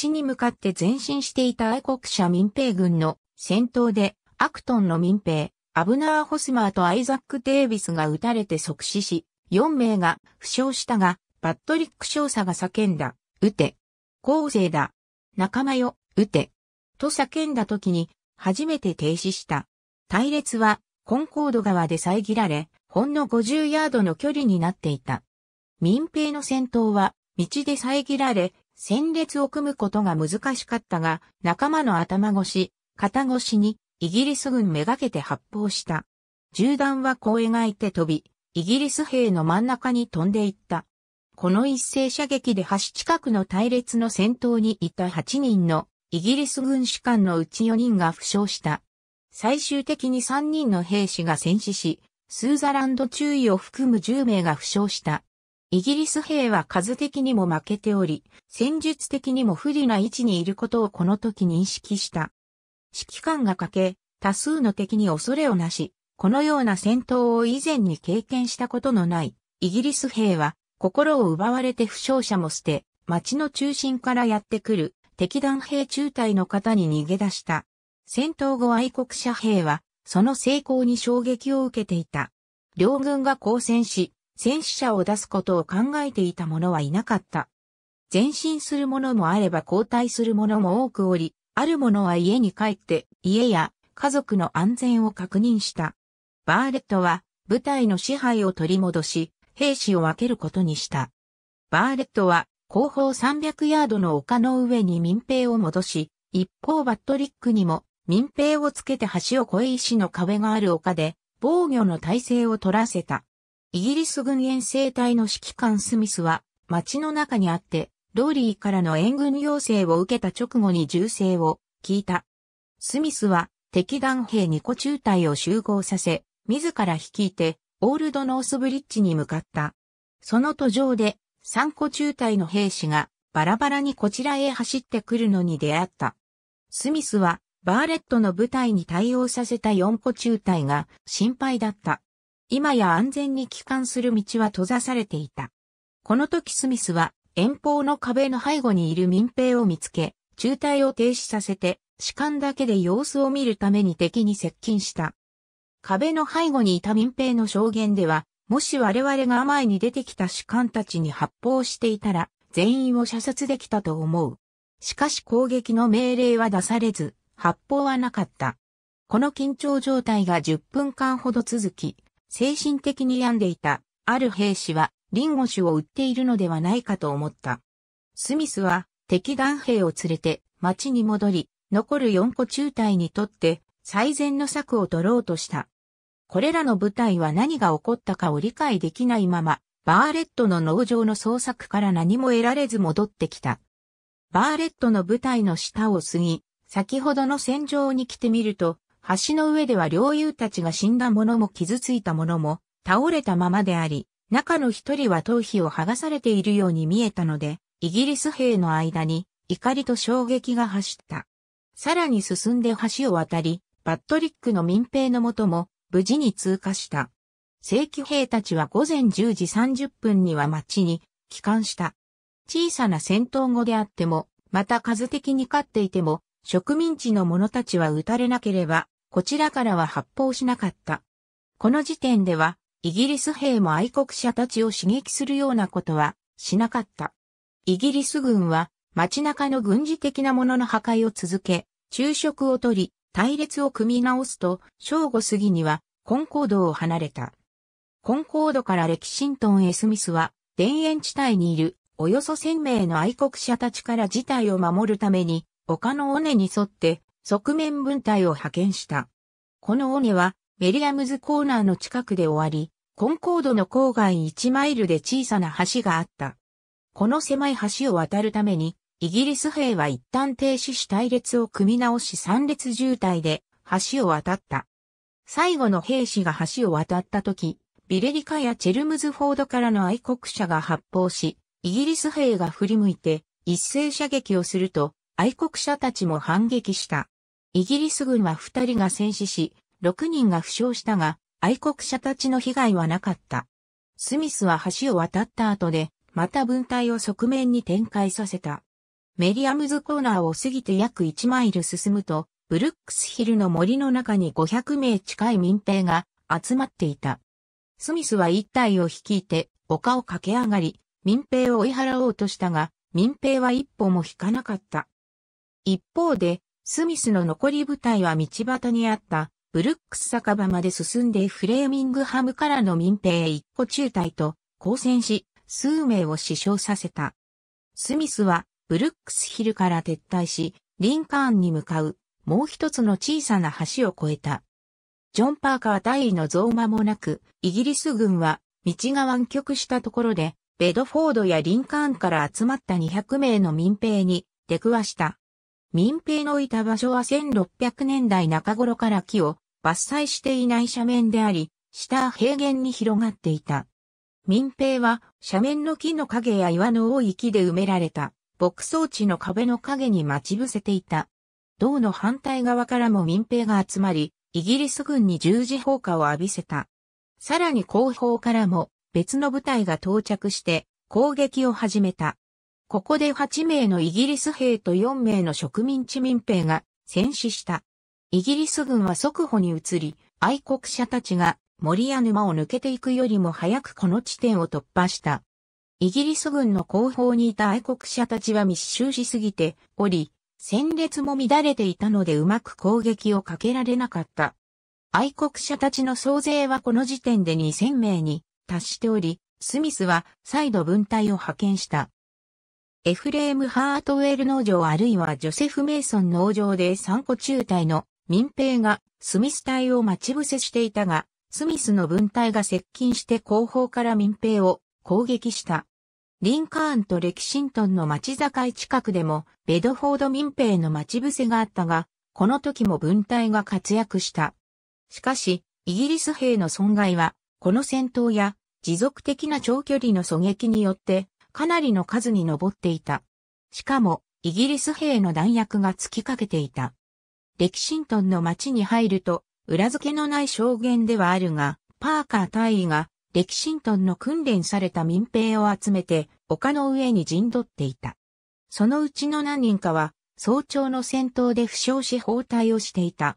橋に向かって前進していた愛国者民兵軍の戦闘でアクトンの民兵、アブナー・ホスマーとアイザック・デイビスが撃たれて即死し、4名が負傷したが、パットリック少佐が叫んだ、撃て。後世だ。仲間よ、撃て。と叫んだ時に、初めて停止した。隊列は、コンコード川で遮られ、ほんの50ヤードの距離になっていた。民兵の戦闘は、道で遮られ、戦列を組むことが難しかったが、仲間の頭越し、肩越しに、イギリス軍めがけて発砲した。銃弾はこう描いて飛び、イギリス兵の真ん中に飛んでいった。この一斉射撃で橋近くの隊列の先頭にいた8人のイギリス軍士官のうち4人が負傷した。最終的に3人の兵士が戦死し、スーザランド中尉を含む10名が負傷した。イギリス兵は数的にも負けており、戦術的にも不利な位置にいることをこの時認識した。指揮官が欠け、多数の敵に恐れをなし、このような戦闘を以前に経験したことのない、イギリス兵は、心を奪われて負傷者も捨て、町の中心からやってくる、敵弾兵中隊の方に逃げ出した。戦闘後愛国者兵は、その成功に衝撃を受けていた。両軍が交戦し、戦死者を出すことを考えていた者はいなかった。前進する者もあれば後退する者も多くおり、ある者は家に帰って家や家族の安全を確認した。バーレットは部隊の支配を取り戻し、兵士を分けることにした。バーレットは後方300ヤードの丘の上に民兵を戻し、一方バットリックにも民兵をつけて橋を越え石の壁がある丘で防御の体制を取らせた。イギリス軍遠征隊の指揮官スミスは街の中にあってローリーからの援軍要請を受けた直後に銃声を聞いた。スミスは敵団兵2個中隊を集合させ、自ら率いてオールドノースブリッジに向かった。その途上で3個中隊の兵士がバラバラにこちらへ走ってくるのに出会った。スミスはバーレットの部隊に対応させた4個中隊が心配だった。今や安全に帰還する道は閉ざされていた。この時スミスは遠方の壁の背後にいる民兵を見つけ、中隊を停止させて、士官だけで様子を見るために敵に接近した。壁の背後にいた民兵の証言では、もし我々が前に出てきた士官たちに発砲していたら、全員を射殺できたと思う。しかし攻撃の命令は出されず、発砲はなかった。この緊張状態が10分間ほど続き、精神的に病んでいた、ある兵士はリンゴ酒を売っているのではないかと思った。スミスは敵団兵を連れて町に戻り、残る4個中隊にとって最善の策を取ろうとした。これらの部隊は何が起こったかを理解できないまま、バーレットの農場の捜索から何も得られず戻ってきた。バーレットの部隊の下を過ぎ、先ほどの戦場に来てみると、橋の上では領友たちが死んだ者も傷ついた者も倒れたままであり、中の一人は頭皮を剥がされているように見えたので、イギリス兵の間に怒りと衝撃が走った。さらに進んで橋を渡り、パットリックの民兵のもとも無事に通過した。正規兵たちは午前10時30分には町に帰還した。小さな戦闘後であっても、また数的に勝っていても、植民地の者たちは撃たれなければ、こちらからは発砲しなかった。この時点では、イギリス兵も愛国者たちを刺激するようなことはしなかった。イギリス軍は街中の軍事的なものの破壊を続け、昼食をとり、隊列を組み直すと、正午過ぎにはコンコードを離れた。コンコードからレキシントン・エスミスは、田園地帯にいるおよそ1000名の愛国者たちから事態を守るために、丘の尾根に沿って側面分隊を派遣した。この尾根はメリアムズコーナーの近くで終わり、コンコードの郊外1マイルで小さな橋があった。この狭い橋を渡るために、イギリス兵は一旦停止し隊列を組み直し3列渋滞で橋を渡った。最後の兵士が橋を渡った時、ビレリカやチェルムズフォードからの愛国者が発砲し、イギリス兵が振り向いて一斉射撃をすると、愛国者たちも反撃した。イギリス軍は2人が戦死し、6人が負傷したが、愛国者たちの被害はなかった。スミスは橋を渡った後で、また分隊を側面に展開させた。メリアムズコーナーを過ぎて約1マイル進むと、ブルックスヒルの森の中に500名近い民兵が集まっていた。スミスは一隊を率いて丘を駆け上がり、民兵を追い払おうとしたが、民兵は一歩も引かなかった。一方で、スミスの残り部隊は道端にあったブルックス酒場まで進んでフレーミングハムからの民兵一個中隊と交戦し、数名を死傷させた。スミスはブルックスヒルから撤退し、リンカーンに向かう、もう一つの小さな橋を越えた。ジョン・パーカー大尉の増間もなく、イギリス軍は、道が湾曲したところで、ベドフォードやリンカーンから集まった200名の民兵に出くわした。民兵のいた場所は1600年代中頃から木を伐採していない斜面であり、下平原に広がっていた。民兵は斜面の木の影や岩の多い木で埋められた牧草地の壁の影に待ち伏せていた。道の反対側からも民兵が集まり、イギリス軍に十字砲火を浴びせた。さらに後方からも別の部隊が到着して攻撃を始めた。ここで8名のイギリス兵と4名の植民地民兵が戦死した。イギリス軍は速歩に移り、愛国者たちが森や沼を抜けていくよりも早くこの地点を突破した。イギリス軍の後方にいた愛国者たちは密集しすぎており、戦列も乱れていたのでうまく攻撃をかけられなかった。愛国者たちの総勢はこの時点で2000名に達しており、スミスは再度分隊を派遣した。エフレーム・ハートウェル農場あるいはジョセフ・メイソン農場で3個中隊の民兵がスミス隊を待ち伏せしていたが、スミスの分隊が接近して後方から民兵を攻撃した。リンカーンとレキシントンの町境近くでもベドフォード民兵の待ち伏せがあったが、この時も分隊が活躍した。しかし、イギリス兵の損害は、この戦闘や持続的な長距離の狙撃によってかなりの数に上っていた。しかも、イギリス兵の弾薬が突きかけていた。レキシントンの町に入ると、裏付けのない証言ではあるが、パーカー大尉が、レキシントンの訓練された民兵を集めて、丘の上に陣取っていた。そのうちの何人かは、早朝の戦闘で負傷し包帯をしていた。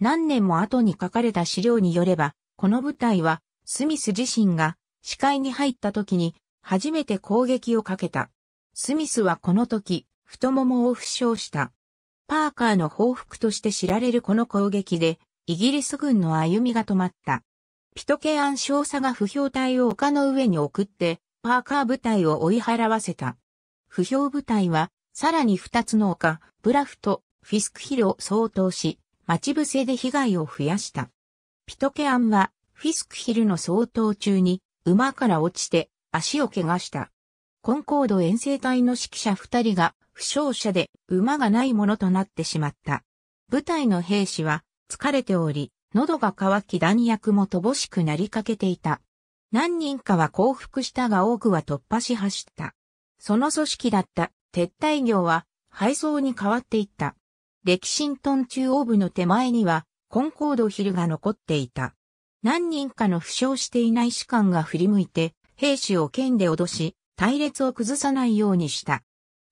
何年も後に書かれた資料によれば、この部隊は、スミス自身が、視界に入った時に、初めて攻撃をかけた。スミスはこの時、太ももを負傷した。パーカーの報復として知られるこの攻撃で、イギリス軍の歩みが止まった。ピトケアン少佐が不評隊を丘の上に送って、パーカー部隊を追い払わせた。不評部隊は、さらに二つの丘、ブラフとフィスクヒルを相当し、待ち伏せで被害を増やした。ピトケアンは、フィスクヒルの相当中に、馬から落ちて、足を怪我した。コンコード遠征隊の指揮者二人が、負傷者で馬がないものとなってしまった。部隊の兵士は疲れており、喉が渇き弾薬も乏しくなりかけていた。何人かは降伏したが多くは突破し走った。その組織だった撤退業は配送に変わっていった。歴新ト中央部の手前にはコンコードヒルが残っていた。何人かの負傷していない士官が振り向いて、兵士を剣で脅し、隊列を崩さないようにした。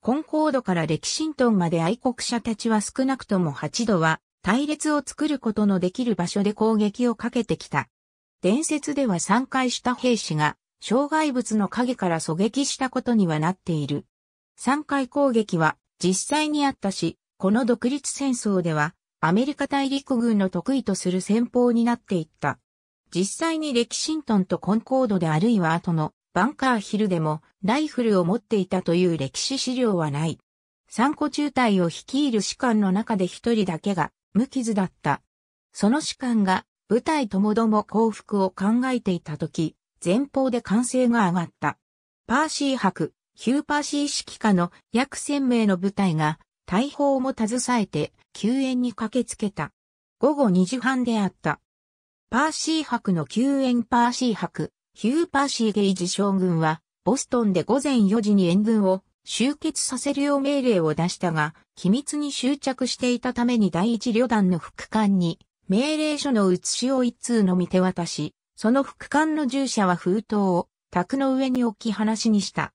コンコードからレキシントンまで愛国者たちは少なくとも8度は隊列を作ることのできる場所で攻撃をかけてきた。伝説では3回した兵士が障害物の影から狙撃したことにはなっている。3回攻撃は実際にあったし、この独立戦争ではアメリカ大陸軍の得意とする戦法になっていった。実際にレキシントンとコンコードであるいは後のバンカーヒルでもライフルを持っていたという歴史資料はない。三個中隊を率いる士官の中で一人だけが無傷だった。その士官が部隊ともども降伏を考えていた時、前方で歓声が上がった。パーシー博、ヒューパーシー指揮下の約1000名の部隊が大砲も携えて救援に駆けつけた。午後2時半であった。パーシー博の救援パーシー博、ヒューパーシーゲイジ将軍はボストンで午前4時に援軍を集結させるよう命令を出したが、機密に執着していたために第一旅団の副官に命令書の写しを一通の見手渡し、その副官の従者は封筒を宅の上に置き話にした。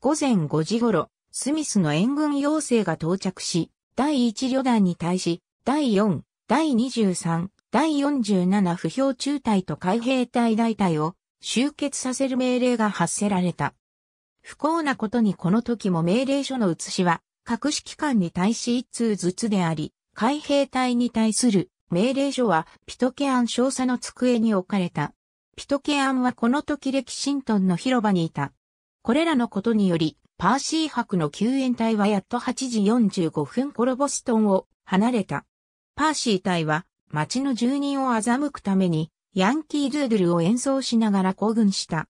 午前5時頃、スミスの援軍要請が到着し、第1旅団に対し、第4、第23、第47不評中隊と海兵隊大隊を集結させる命令が発せられた。不幸なことにこの時も命令書の写しは、各指揮官に対し一通ずつであり、海兵隊に対する命令書はピトケアン少佐の机に置かれた。ピトケアンはこの時レキシントンの広場にいた。これらのことにより、パーシー博の救援隊はやっと8時45分頃ボストンを離れた。パーシー隊は町の住人を欺くためにヤンキードゥードルを演奏しながら行軍した。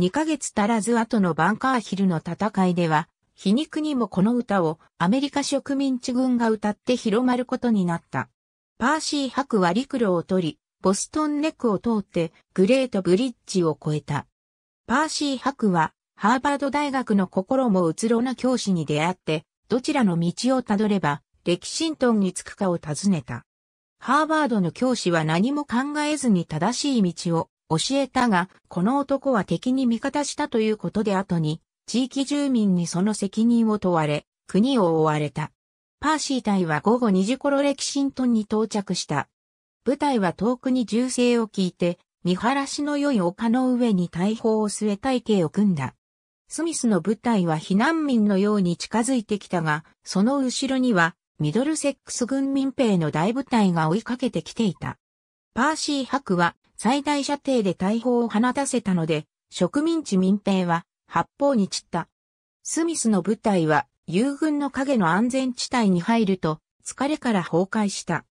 2ヶ月足らず後のバンカーヒルの戦いでは、皮肉にもこの歌をアメリカ植民地軍が歌って広まることになった。パーシー博は陸路を取り、ボストンネックを通ってグレートブリッジを越えた。パーシー博はハーバード大学の心もうつろな教師に出会って、どちらの道をたどれば歴史トンに着くかを尋ねた。ハーバードの教師は何も考えずに正しい道を教えたが、この男は敵に味方したということで後に、地域住民にその責任を問われ、国を追われた。パーシー隊は午後2時頃レキシントンに到着した。部隊は遠くに銃声を聞いて、見晴らしの良い丘の上に大砲を据え体系を組んだ。スミスの部隊は避難民のように近づいてきたが、その後ろにはミドルセックス軍民兵の大部隊が追いかけてきていた。パーシー博は最大射程で大砲を放たせたので、植民地民兵は八方に散った。スミスの部隊は友軍の影の安全地帯に入ると疲れから崩壊した。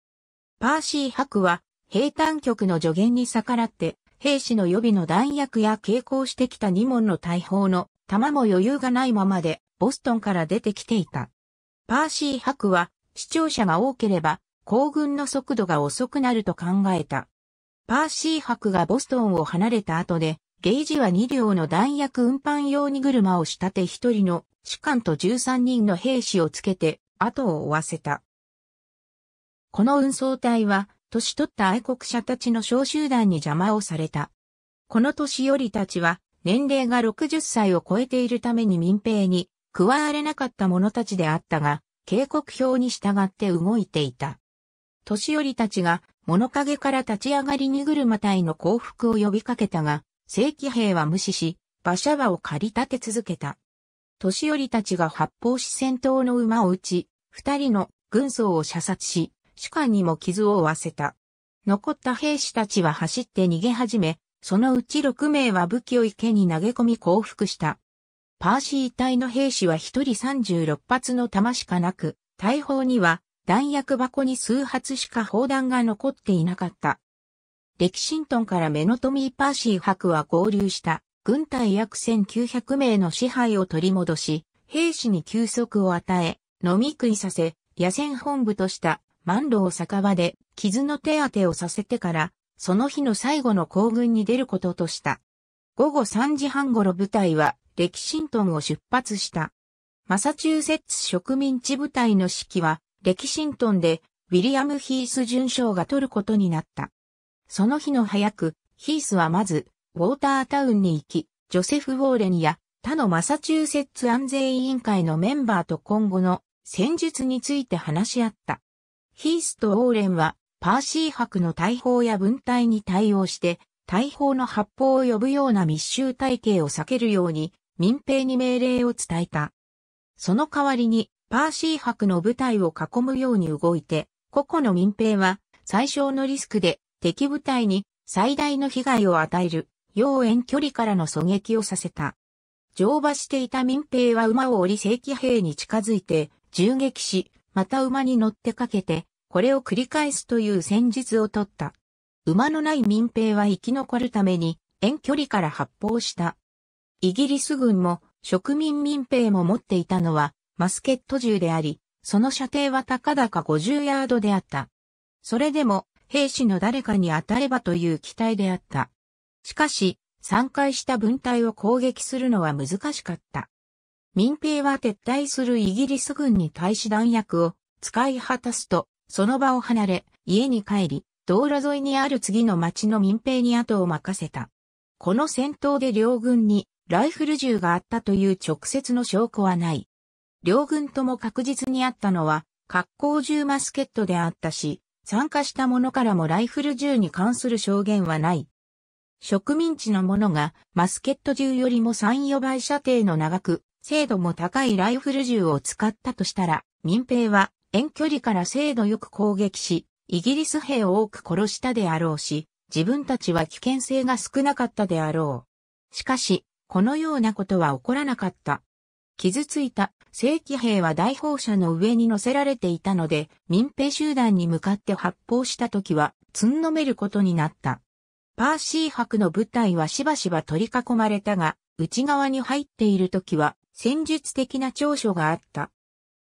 パーシー博は兵隊局の助言に逆らって兵士の予備の弾薬や傾向してきた2門の大砲の弾も余裕がないままでボストンから出てきていた。パーシー博は視聴者が多ければ、行軍の速度が遅くなると考えた。パーシー博がボストンを離れた後で、ゲージは2両の弾薬運搬用に車を仕立て1人の士官と13人の兵士をつけて、後を追わせた。この運送隊は、年取った愛国者たちの小集団に邪魔をされた。この年寄りたちは、年齢が60歳を超えているために民兵に加われなかった者たちであったが、警告表に従って動いていた。年寄りたちが物陰から立ち上がり荷車隊の降伏を呼びかけたが、正規兵は無視し、馬車馬を駆り立て続けた。年寄りたちが発砲し戦闘の馬を撃ち、二人の軍曹を射殺し、主官にも傷を負わせた。残った兵士たちは走って逃げ始め、そのうち六名は武器を池に投げ込み降伏した。パーシー隊の兵士は一人36発の弾しかなく、大砲には弾薬箱に数発しか砲弾が残っていなかった。レキシントンからメノトミー・パーシー博は合流した軍隊約1900名の支配を取り戻し、兵士に休息を与え、飲み食いさせ、野戦本部とした万路を酒場で傷の手当てをさせてから、その日の最後の行軍に出ることとした。午後3時半頃部隊はレキシントンを出発した。マサチューセッツ植民地部隊の指揮は、レキシントンで、ウィリアム・ヒース准将が取ることになった。その日の早く、ヒースはまず、ウォータータウンに行き、ジョセフ・ウォーレンや他のマサチューセッツ安全委員会のメンバーと今後の戦術について話し合った。ヒースとウォーレンはパーシー博の大砲や分隊に対応して大砲の発砲を呼ぶような密集体系を避けるように民兵に命令を伝えた。その代わりに、パーシー博の部隊を囲むように動いて、個々の民兵は最小のリスクで敵部隊に最大の被害を与える、要遠距離からの狙撃をさせた。乗馬していた民兵は馬を降り正規兵に近づいて銃撃し、また馬に乗ってかけて、これを繰り返すという戦術を取った。馬のない民兵は生き残るために遠距離から発砲した。イギリス軍も植民民兵も持っていたのはマスケット銃であり、その射程は高々50ヤードであった。それでも兵士の誰かに当たればという期待であった。しかし、散開した分隊を攻撃するのは難しかった。民兵は撤退するイギリス軍に対し弾薬を使い果たすと、その場を離れ、家に帰り、道路沿いにある次の町の民兵に後を任せた。この戦闘で両軍にライフル銃があったという直接の証拠はない。両軍とも確実にあったのは、格好銃マスケットであったし、参加した者からもライフル銃に関する証言はない。植民地の者がマスケット銃よりも3、4倍射程の長く、精度も高いライフル銃を使ったとしたら、民兵は遠距離から精度よく攻撃し、イギリス兵を多く殺したであろうし、自分たちは危険性が少なかったであろう。しかし、このようなことは起こらなかった。傷ついた正規兵は大砲車の上に乗せられていたので、民兵集団に向かって発砲した時は、つんのめることになった。パーシー博の部隊はしばしば取り囲まれたが、内側に入っている時は、戦術的な長所があった。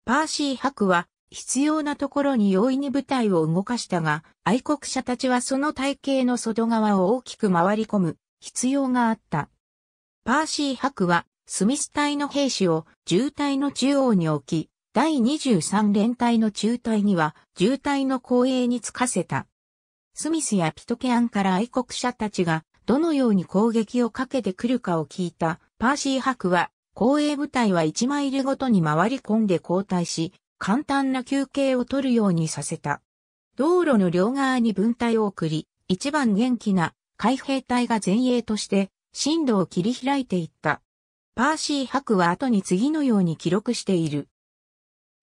パーシー博は、必要なところに容易に部隊を動かしたが、愛国者たちはその体系の外側を大きく回り込む必要があった。パーシー博は、スミス隊の兵士を渋滞の中央に置き、第23連隊の中隊には渋滞の後衛に就かせた。スミスやピトケアンから愛国者たちがどのように攻撃をかけてくるかを聞いたパーシー博は、後衛部隊は1マイルごとに回り込んで交代し、簡単な休憩を取るようにさせた。道路の両側に分隊を送り、一番元気な海兵隊が前衛として進路を切り開いていった。パーシーハクは後に次のように記録している。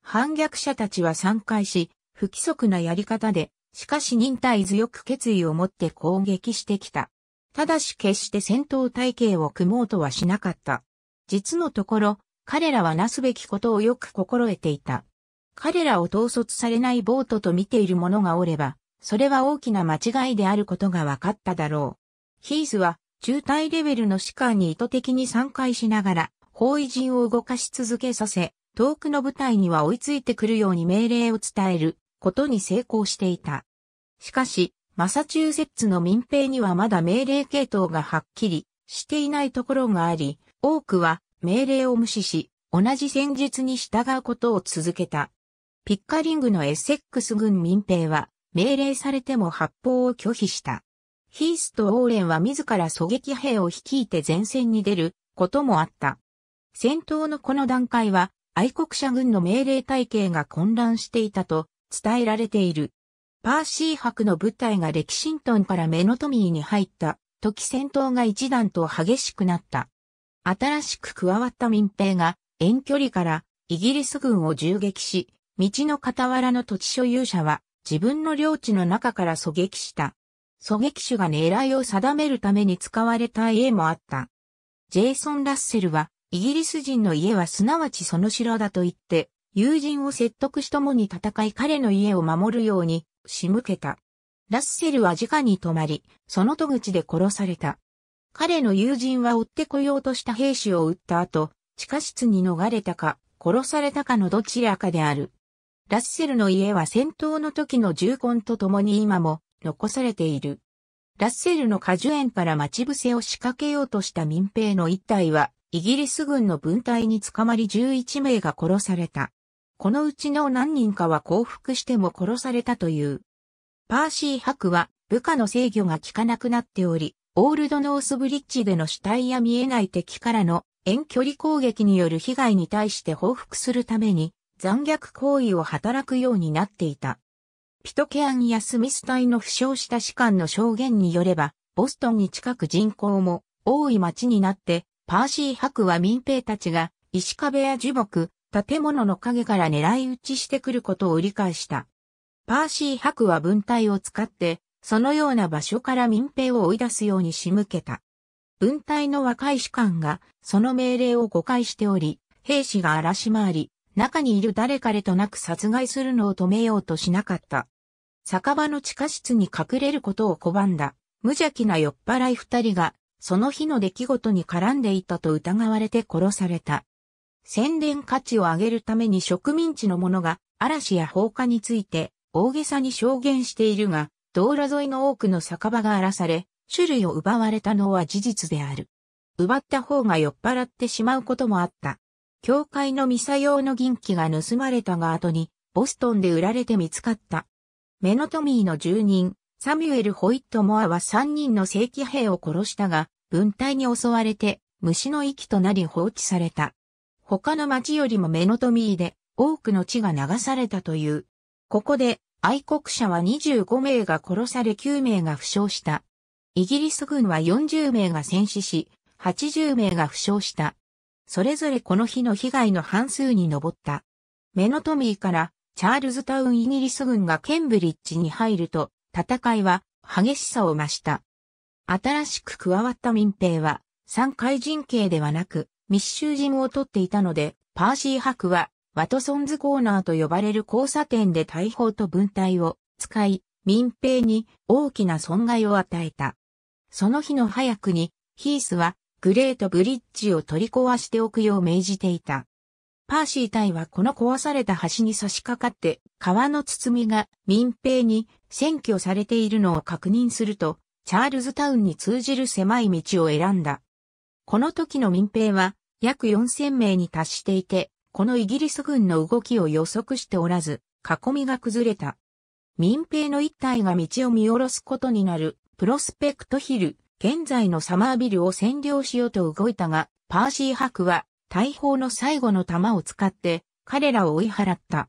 反逆者たちは散開し、不規則なやり方で、しかし忍耐強く決意を持って攻撃してきた。ただし決して戦闘体系を組もうとはしなかった。実のところ、彼らはなすべきことをよく心得ていた。彼らを統率されないボートと見ている者がおれば、それは大きな間違いであることが分かっただろう。ヒースは中隊レベルの士官に意図的に参加しながら、包囲陣を動かし続けさせ、遠くの部隊には追いついてくるように命令を伝えることに成功していた。しかし、マサチューセッツの民兵にはまだ命令系統がはっきりしていないところがあり、多くは命令を無視し、同じ戦術に従うことを続けた。ピッカリングのエセックス軍民兵は、命令されても発砲を拒否した。ヒースとオーレンは自ら狙撃兵を率いて前線に出ることもあった。戦闘のこの段階は愛国者軍の命令体系が混乱していたと伝えられている。パーシー博の部隊がレキシントンからメノトミーに入った時戦闘が一段と激しくなった。新しく加わった民兵が遠距離からイギリス軍を銃撃し、道の傍らの土地所有者は自分の領地の中から狙撃した。狙撃手が狙いを定めるために使われた家もあった。ジェイソン・ラッセルは、イギリス人の家はすなわちその城だと言って、友人を説得し共に戦い彼の家を守るように仕向けた。ラッセルは直に泊まり、その戸口で殺された。彼の友人は追ってこようとした兵士を撃った後、地下室に逃れたか、殺されたかのどちらかである。ラッセルの家は戦闘の時の銃痕と共に今も残されている。ラッセルの果樹園から待ち伏せを仕掛けようとした民兵の一隊は、イギリス軍の分隊に捕まり11名が殺された。このうちの何人かは降伏しても殺されたという。パーシー博は部下の制御が効かなくなっており、オールドノースブリッジでの死体や見えない敵からの遠距離攻撃による被害に対して報復するために残虐行為を働くようになっていた。ピトケアンやスミス隊の負傷した士官の証言によれば、ボストンに近く人口も多い町になって、パーシー博は民兵たちが石壁や樹木、建物の陰から狙い撃ちしてくることを理解した。パーシー博は文隊を使って、そのような場所から民兵を追い出すように仕向けた。文隊の若い士官がその命令を誤解しており、兵士が荒らし回り、中にいる誰彼となく殺害するのを止めようとしなかった。酒場の地下室に隠れることを拒んだ、無邪気な酔っ払い二人が、その日の出来事に絡んでいたと疑われて殺された。宣伝価値を上げるために植民地の者が嵐や放火について大げさに証言しているが、道路沿いの多くの酒場が荒らされ、種類を奪われたのは事実である。奪った方が酔っ払ってしまうこともあった。教会のミサ用の銀器が盗まれたが後に、ボストンで売られて見つかった。メノトミーの住人、サミュエル・ホイットモアは3人の正規兵を殺したが、分隊に襲われて、虫の息となり放置された。他の町よりもメノトミーで、多くの血が流されたという。ここで、愛国者は25名が殺され9名が負傷した。イギリス軍は40名が戦死し、80名が負傷した。それぞれこの日の被害の半数に上った。メノトミーからチャールズタウンイギリス軍がケンブリッジに入ると、戦いは激しさを増した。新しく加わった民兵は、三海人系ではなく、密集陣を取っていたので、パーシー博は、ワトソンズコーナーと呼ばれる交差点で大砲と分隊を使い、民兵に大きな損害を与えた。その日の早くに、ヒースは、グレートブリッジを取り壊しておくよう命じていた。パーシー隊はこの壊された橋に差し掛かって、川の包みが民兵に占拠されているのを確認すると、チャールズタウンに通じる狭い道を選んだ。この時の民兵は約4000名に達していて、このイギリス軍の動きを予測しておらず、囲みが崩れた。民兵の一体が道を見下ろすことになる、プロスペクトヒル、現在のサマービルを占領しようと動いたが、パーシー博は大砲の最後の弾を使って彼らを追い払った。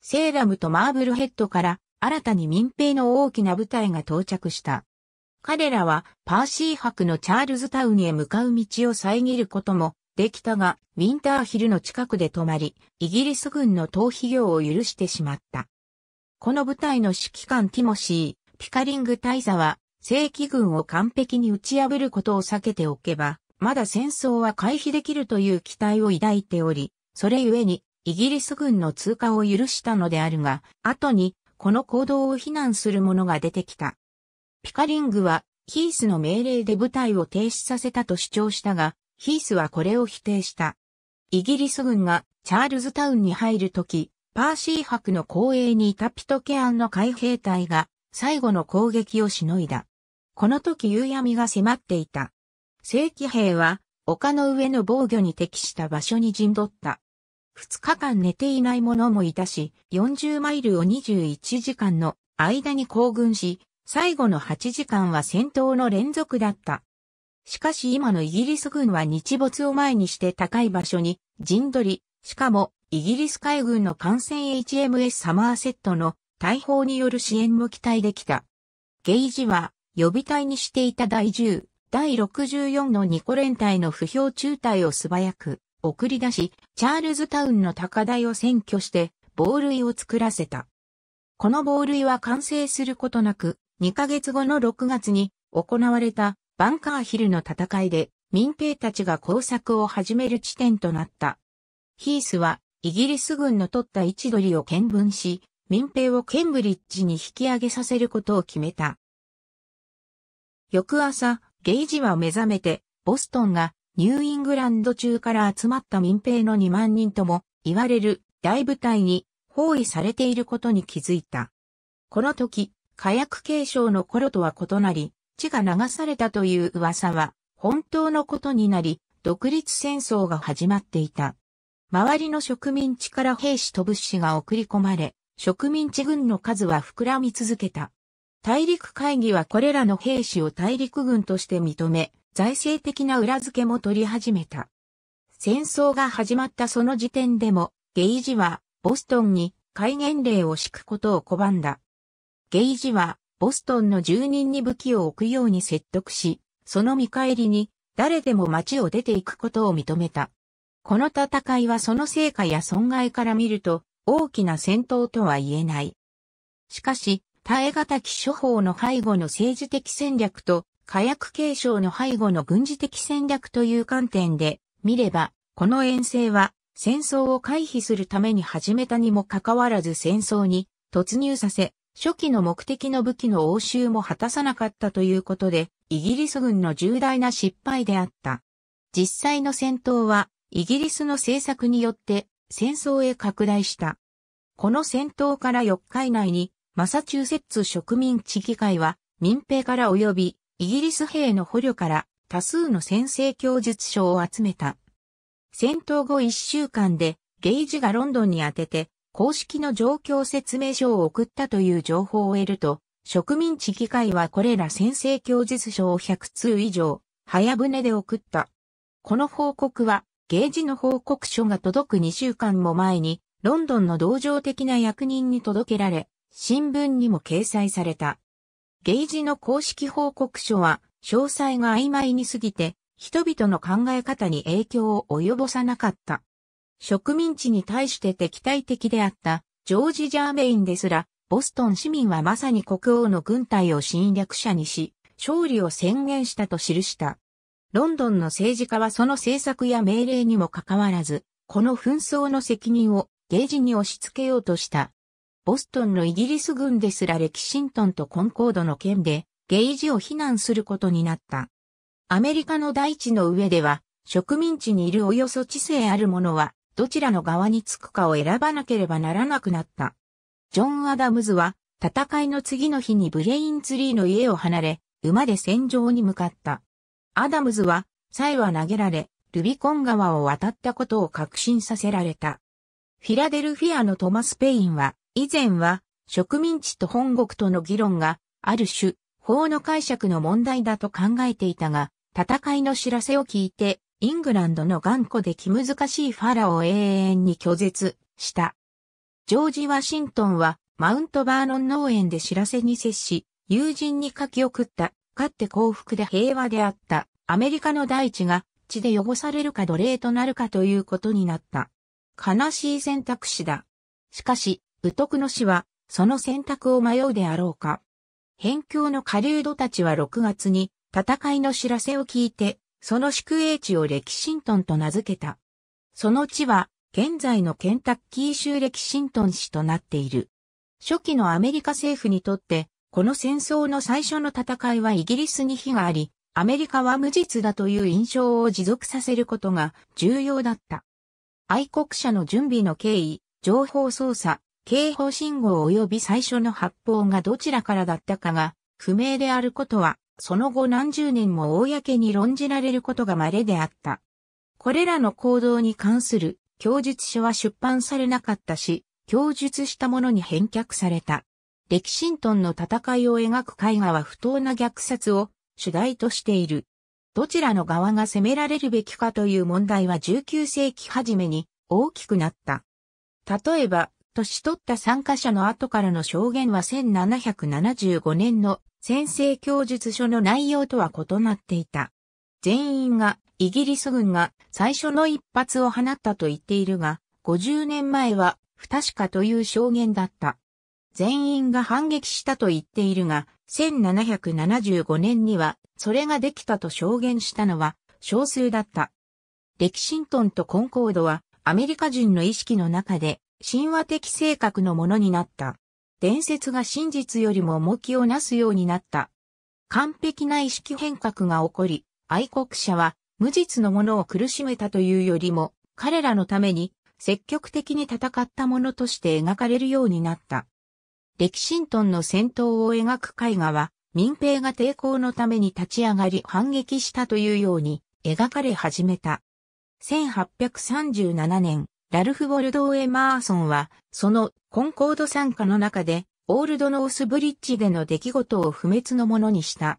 セーラムとマーブルヘッドから新たに民兵の大きな部隊が到着した。彼らはパーシー博のチャールズタウンへ向かう道を遮ることもできたが、ウィンターヒルの近くで止まり、イギリス軍の逃避業を許してしまった。この部隊の指揮官ティモシー、ピカリング大佐は、正規軍を完璧に打ち破ることを避けておけば、まだ戦争は回避できるという期待を抱いており、それゆえにイギリス軍の通過を許したのであるが、後にこの行動を非難する者が出てきた。ピカリングはヒースの命令で部隊を停止させたと主張したが、ヒースはこれを否定した。イギリス軍がチャールズタウンに入るとき、パーシー博の後衛にいたピトケアンの海兵隊が最後の攻撃をしのいだ。この時夕闇が迫っていた。正規兵は、丘の上の防御に適した場所に陣取った。2日間寝ていない者もいたし、40マイルを21時間の間に行軍し、最後の8時間は戦闘の連続だった。しかし今のイギリス軍は日没を前にして高い場所に陣取り、しかもイギリス海軍の艦船 HMS サマーセットの大砲による支援も期待できた。ゲージは予備隊にしていた第10、第64のニコ連隊の不評中隊を素早く送り出し、チャールズタウンの高台を占拠して、防塁を作らせた。この防塁は完成することなく、2ヶ月後の6月に行われたバンカーヒルの戦いで民兵たちが工作を始める地点となった。ヒースはイギリス軍の取った位置取りを見分し、民兵をケンブリッジに引き上げさせることを決めた。翌朝、ゲイジは目覚めて、ボストンがニューイングランド中から集まった民兵の2万人とも言われる大部隊に包囲されていることに気づいた。この時、火薬継承の頃とは異なり、血が流されたという噂は本当のことになり、独立戦争が始まっていた。周りの植民地から兵士と物資が送り込まれ、植民地軍の数は膨らみ続けた。大陸会議はこれらの兵士を大陸軍として認め、財政的な裏付けも取り始めた。戦争が始まったその時点でも、ゲイジはボストンに戒厳令を敷くことを拒んだ。ゲイジはボストンの住人に武器を置くように説得し、その見返りに誰でも街を出ていくことを認めた。この戦いはその成果や損害から見ると大きな戦闘とは言えない。しかし、耐え難き処方の背後の政治的戦略と火薬継承の背後の軍事的戦略という観点で見れば、この遠征は戦争を回避するために始めたにもかかわらず戦争に突入させ、初期の目的の武器の応酬も果たさなかったということで、イギリス軍の重大な失敗であった。実際の戦闘は、イギリスの政策によって戦争へ拡大した。この戦闘から4日以内にマサチューセッツ植民地議会は民兵から及びイギリス兵の捕虜から多数の先制供述書を集めた。戦闘後1週間でゲイジがロンドンに当てて公式の状況説明書を送ったという情報を得ると、植民地議会はこれら先制供述書を100通以上、早船で送った。この報告は、ゲージの報告書が届く2週間も前に、ロンドンの同情的な役人に届けられ、新聞にも掲載された。ゲージの公式報告書は、詳細が曖昧に過ぎて、人々の考え方に影響を及ぼさなかった。植民地に対して敵対的であったジョージ・ジャーメインですら、ボストン市民はまさに国王の軍隊を侵略者にし、勝利を宣言したと記した。ロンドンの政治家はその政策や命令にもかかわらず、この紛争の責任をゲージに押し付けようとした。ボストンのイギリス軍ですらレキシントンとコンコードの件で、ゲージを非難することになった。アメリカの大地の上では、植民地にいるおよそ知性ある者は、どちらの側につくかを選ばなければならなくなった。ジョン・アダムズは、戦いの次の日にブレインツリーの家を離れ、馬で戦場に向かった。アダムズは、サイは投げられ、ルビコン川を渡ったことを確信させられた。フィラデルフィアのトマス・ペインは、以前は植民地と本国との議論がある種法の解釈の問題だと考えていたが、戦いの知らせを聞いてイングランドの頑固で気難しいファラを永遠に拒絶した。ジョージ・ワシントンはマウントバーノン農園で知らせに接し、友人に書き送った、勝って幸福で平和であった、アメリカの大地が血で汚されるか奴隷となるかということになった。悲しい選択肢だ。しかし、宇徳の死は、その選択を迷うであろうか。辺境の狩人たちは6月に、戦いの知らせを聞いて、その宿営地を歴シントンと名付けた。その地は、現在のケンタッキー州歴シントン市となっている。初期のアメリカ政府にとって、この戦争の最初の戦いはイギリスに非があり、アメリカは無実だという印象を持続させることが重要だった。愛国者の準備の経緯、情報操作、警報信号及び最初の発砲がどちらからだったかが不明であることは、その後何十年も公に論じられることが稀であった。これらの行動に関する供述書は出版されなかったし、供述したものに返却された。歴史シトンの戦いを描く絵画は不当な虐殺を主題としている。どちらの側が責められるべきかという問題は19世紀初めに大きくなった。例えば、年取った参加者の後からの証言は1775年の先制供述書の内容とは異なっていた。全員がイギリス軍が最初の一発を放ったと言っているが、50年前は不確かという証言だった。全員が反撃したと言っているが、1775年にはそれができたと証言したのは少数だった。レキシントンとコンコードはアメリカ人の意識の中で神話的性格のものになった。伝説が真実よりも重きをなすようになった。完璧な意識変革が起こり、愛国者は無実のものを苦しめたというよりも、彼らのために積極的に戦ったものとして描かれるようになった。歴史ントンの戦闘を描く絵画は、民兵が抵抗のために立ち上がり反撃したというように描かれ始めた。1837年、ラルフ・ボルドー・エマーソンは、そのコンコード参加の中で、オールドノースブリッジでの出来事を不滅のものにした。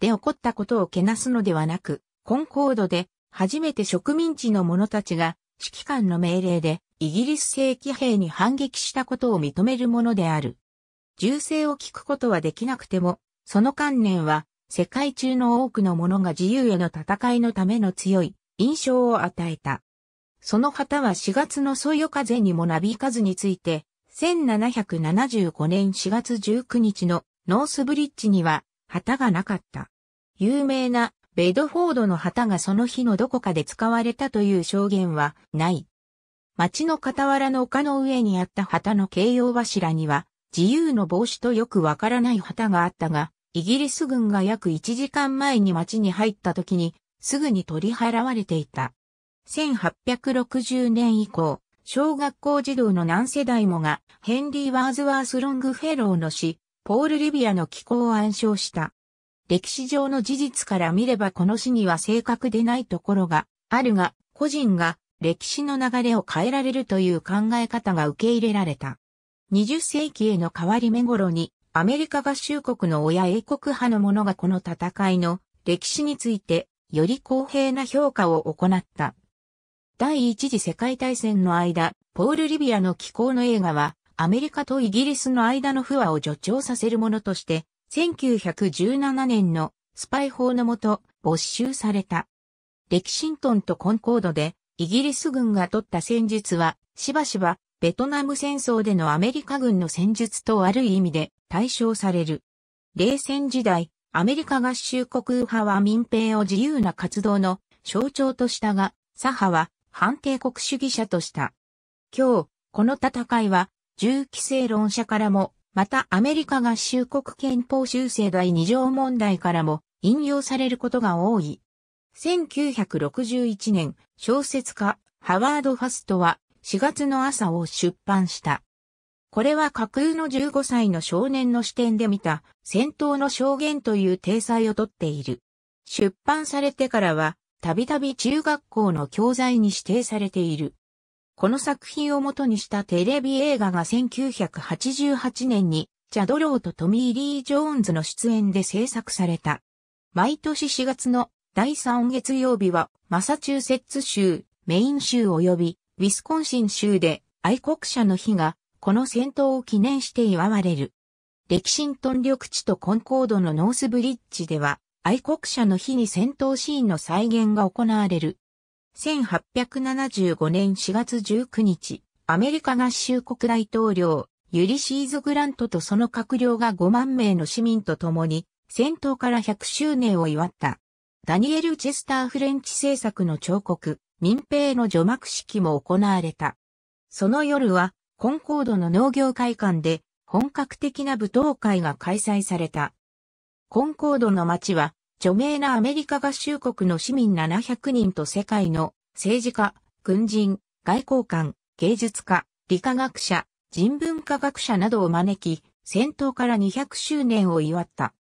で起こったことをけなすのではなく、コンコードで、初めて植民地の者たちが、指揮官の命令で、イギリス正規兵に反撃したことを認めるものである。銃声を聞くことはできなくても、その観念は、世界中の多くの者が自由への戦いのための強い印象を与えた。その旗は4月のそよ風にもなびかずについて、1775年4月19日のノースブリッジには旗がなかった。有名なベドフォードの旗がその日のどこかで使われたという証言はない。町の傍らの丘の上にあった旗の形容柱には、自由の帽子とよくわからない旗があったが、イギリス軍が約1時間前に町に入った時に、すぐに取り払われていた。1860年以降、小学校児童の何世代もがヘンリー・ワーズワース・ロングフェローの詩、ポール・リビアの寄稿を暗唱した。歴史上の事実から見ればこの詩には正確でないところがあるが、個人が歴史の流れを変えられるという考え方が受け入れられた。20世紀への変わり目頃に、アメリカ合衆国の親英国派の者がこの戦いの歴史について、より公平な評価を行った。第一次世界大戦の間、ポール・リビアの気候の映画は、アメリカとイギリスの間の不和を助長させるものとして、1917年のスパイ法のもと没収された。レキシントンとコンコードで、イギリス軍が取った戦術は、しばしば、ベトナム戦争でのアメリカ軍の戦術と悪い意味で対象される。冷戦時代、アメリカ合衆国右派は民兵を自由な活動の象徴としたが、左派は反帝国主義者とした。今日、この戦いは、銃規制論者からも、またアメリカ合衆国憲法修正第二条問題からも引用されることが多い。1961年、小説家、ハワード・ファストは4月の朝を出版した。これは架空の15歳の少年の視点で見た戦闘の証言という体裁をとっている。出版されてからはたびたび中学校の教材に指定されている。この作品をもとにしたテレビ映画が1988年にチャドローとトミー・リー・ジョーンズの出演で制作された。毎年4月の第3月曜日はマサチューセッツ州、メイン州及びウィスコンシン州で愛国者の日がこの戦闘を記念して祝われる。歴史ントン緑地とコンコードのノースブリッジでは愛国者の日に戦闘シーンの再現が行われる。1875年4月19日、アメリカ合衆国大統領、ユリシーズ・グラントとその閣僚が5万名の市民と共に、戦闘から100周年を祝った。ダニエル・チェスター・フレンチ政策の彫刻、民兵の除幕式も行われた。その夜は、コンコードの農業会館で、本格的な舞踏会が開催された。コンコードの街は、著名なアメリカ合衆国の市民700人と世界の政治家、軍人、外交官、芸術家、理科学者、人文科学者などを招き、戦闘から200周年を祝った。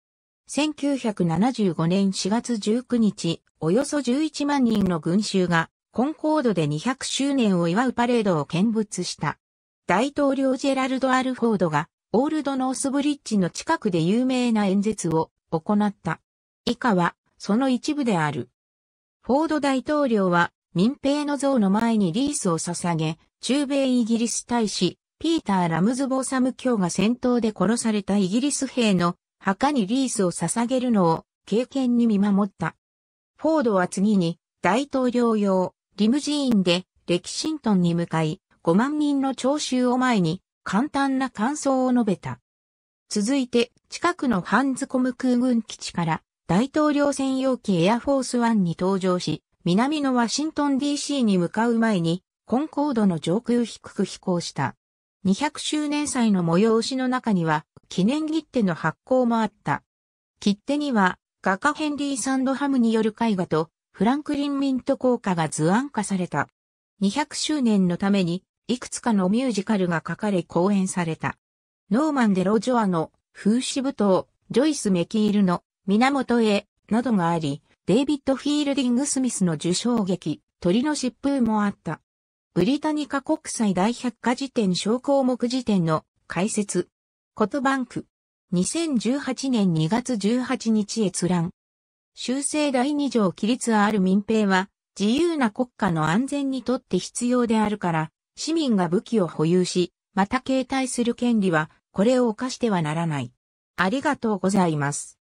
1975年4月19日、およそ11万人の群衆が、コンコードで200周年を祝うパレードを見物した。大統領ジェラルド・アルフォードがオールドノースブリッジの近くで有名な演説を行った。以下は、その一部である。フォード大統領は、民兵の像の前にリースを捧げ、中米イギリス大使、ピーター・ラムズボーサム卿が戦闘で殺されたイギリス兵の墓にリースを捧げるのを経験に見守った。フォードは次に大統領用リムジーンでレキシントンに向かい5万人の聴衆を前に簡単な感想を述べた。続いて、近くのハンズコム空軍基地から大統領専用機エアフォースワンに搭乗し、南のワシントン DC に向かう前に、コンコードの上空低く飛行した。200周年祭の催しの中には、記念切手の発行もあった。切手には、画家ヘンリー・サンドハムによる絵画と、フランクリン・ミント効果が図案化された。200周年のために、いくつかのミュージカルが書かれ公演された。ノーマン・デ・ロジョアの風刺舞踏、ジョイス・メキールの源へなどがあり、デイビッド・フィールディング・スミスの受賞劇、鳥の疾風もあった。ブリタニカ国際大百科事典小項目辞典の解説。コトバンク。2018年2月18日閲覧。修正第二条規律ある民兵は、自由な国家の安全にとって必要であるから、市民が武器を保有し、また携帯する権利は、これを犯してはならない。ありがとうございます。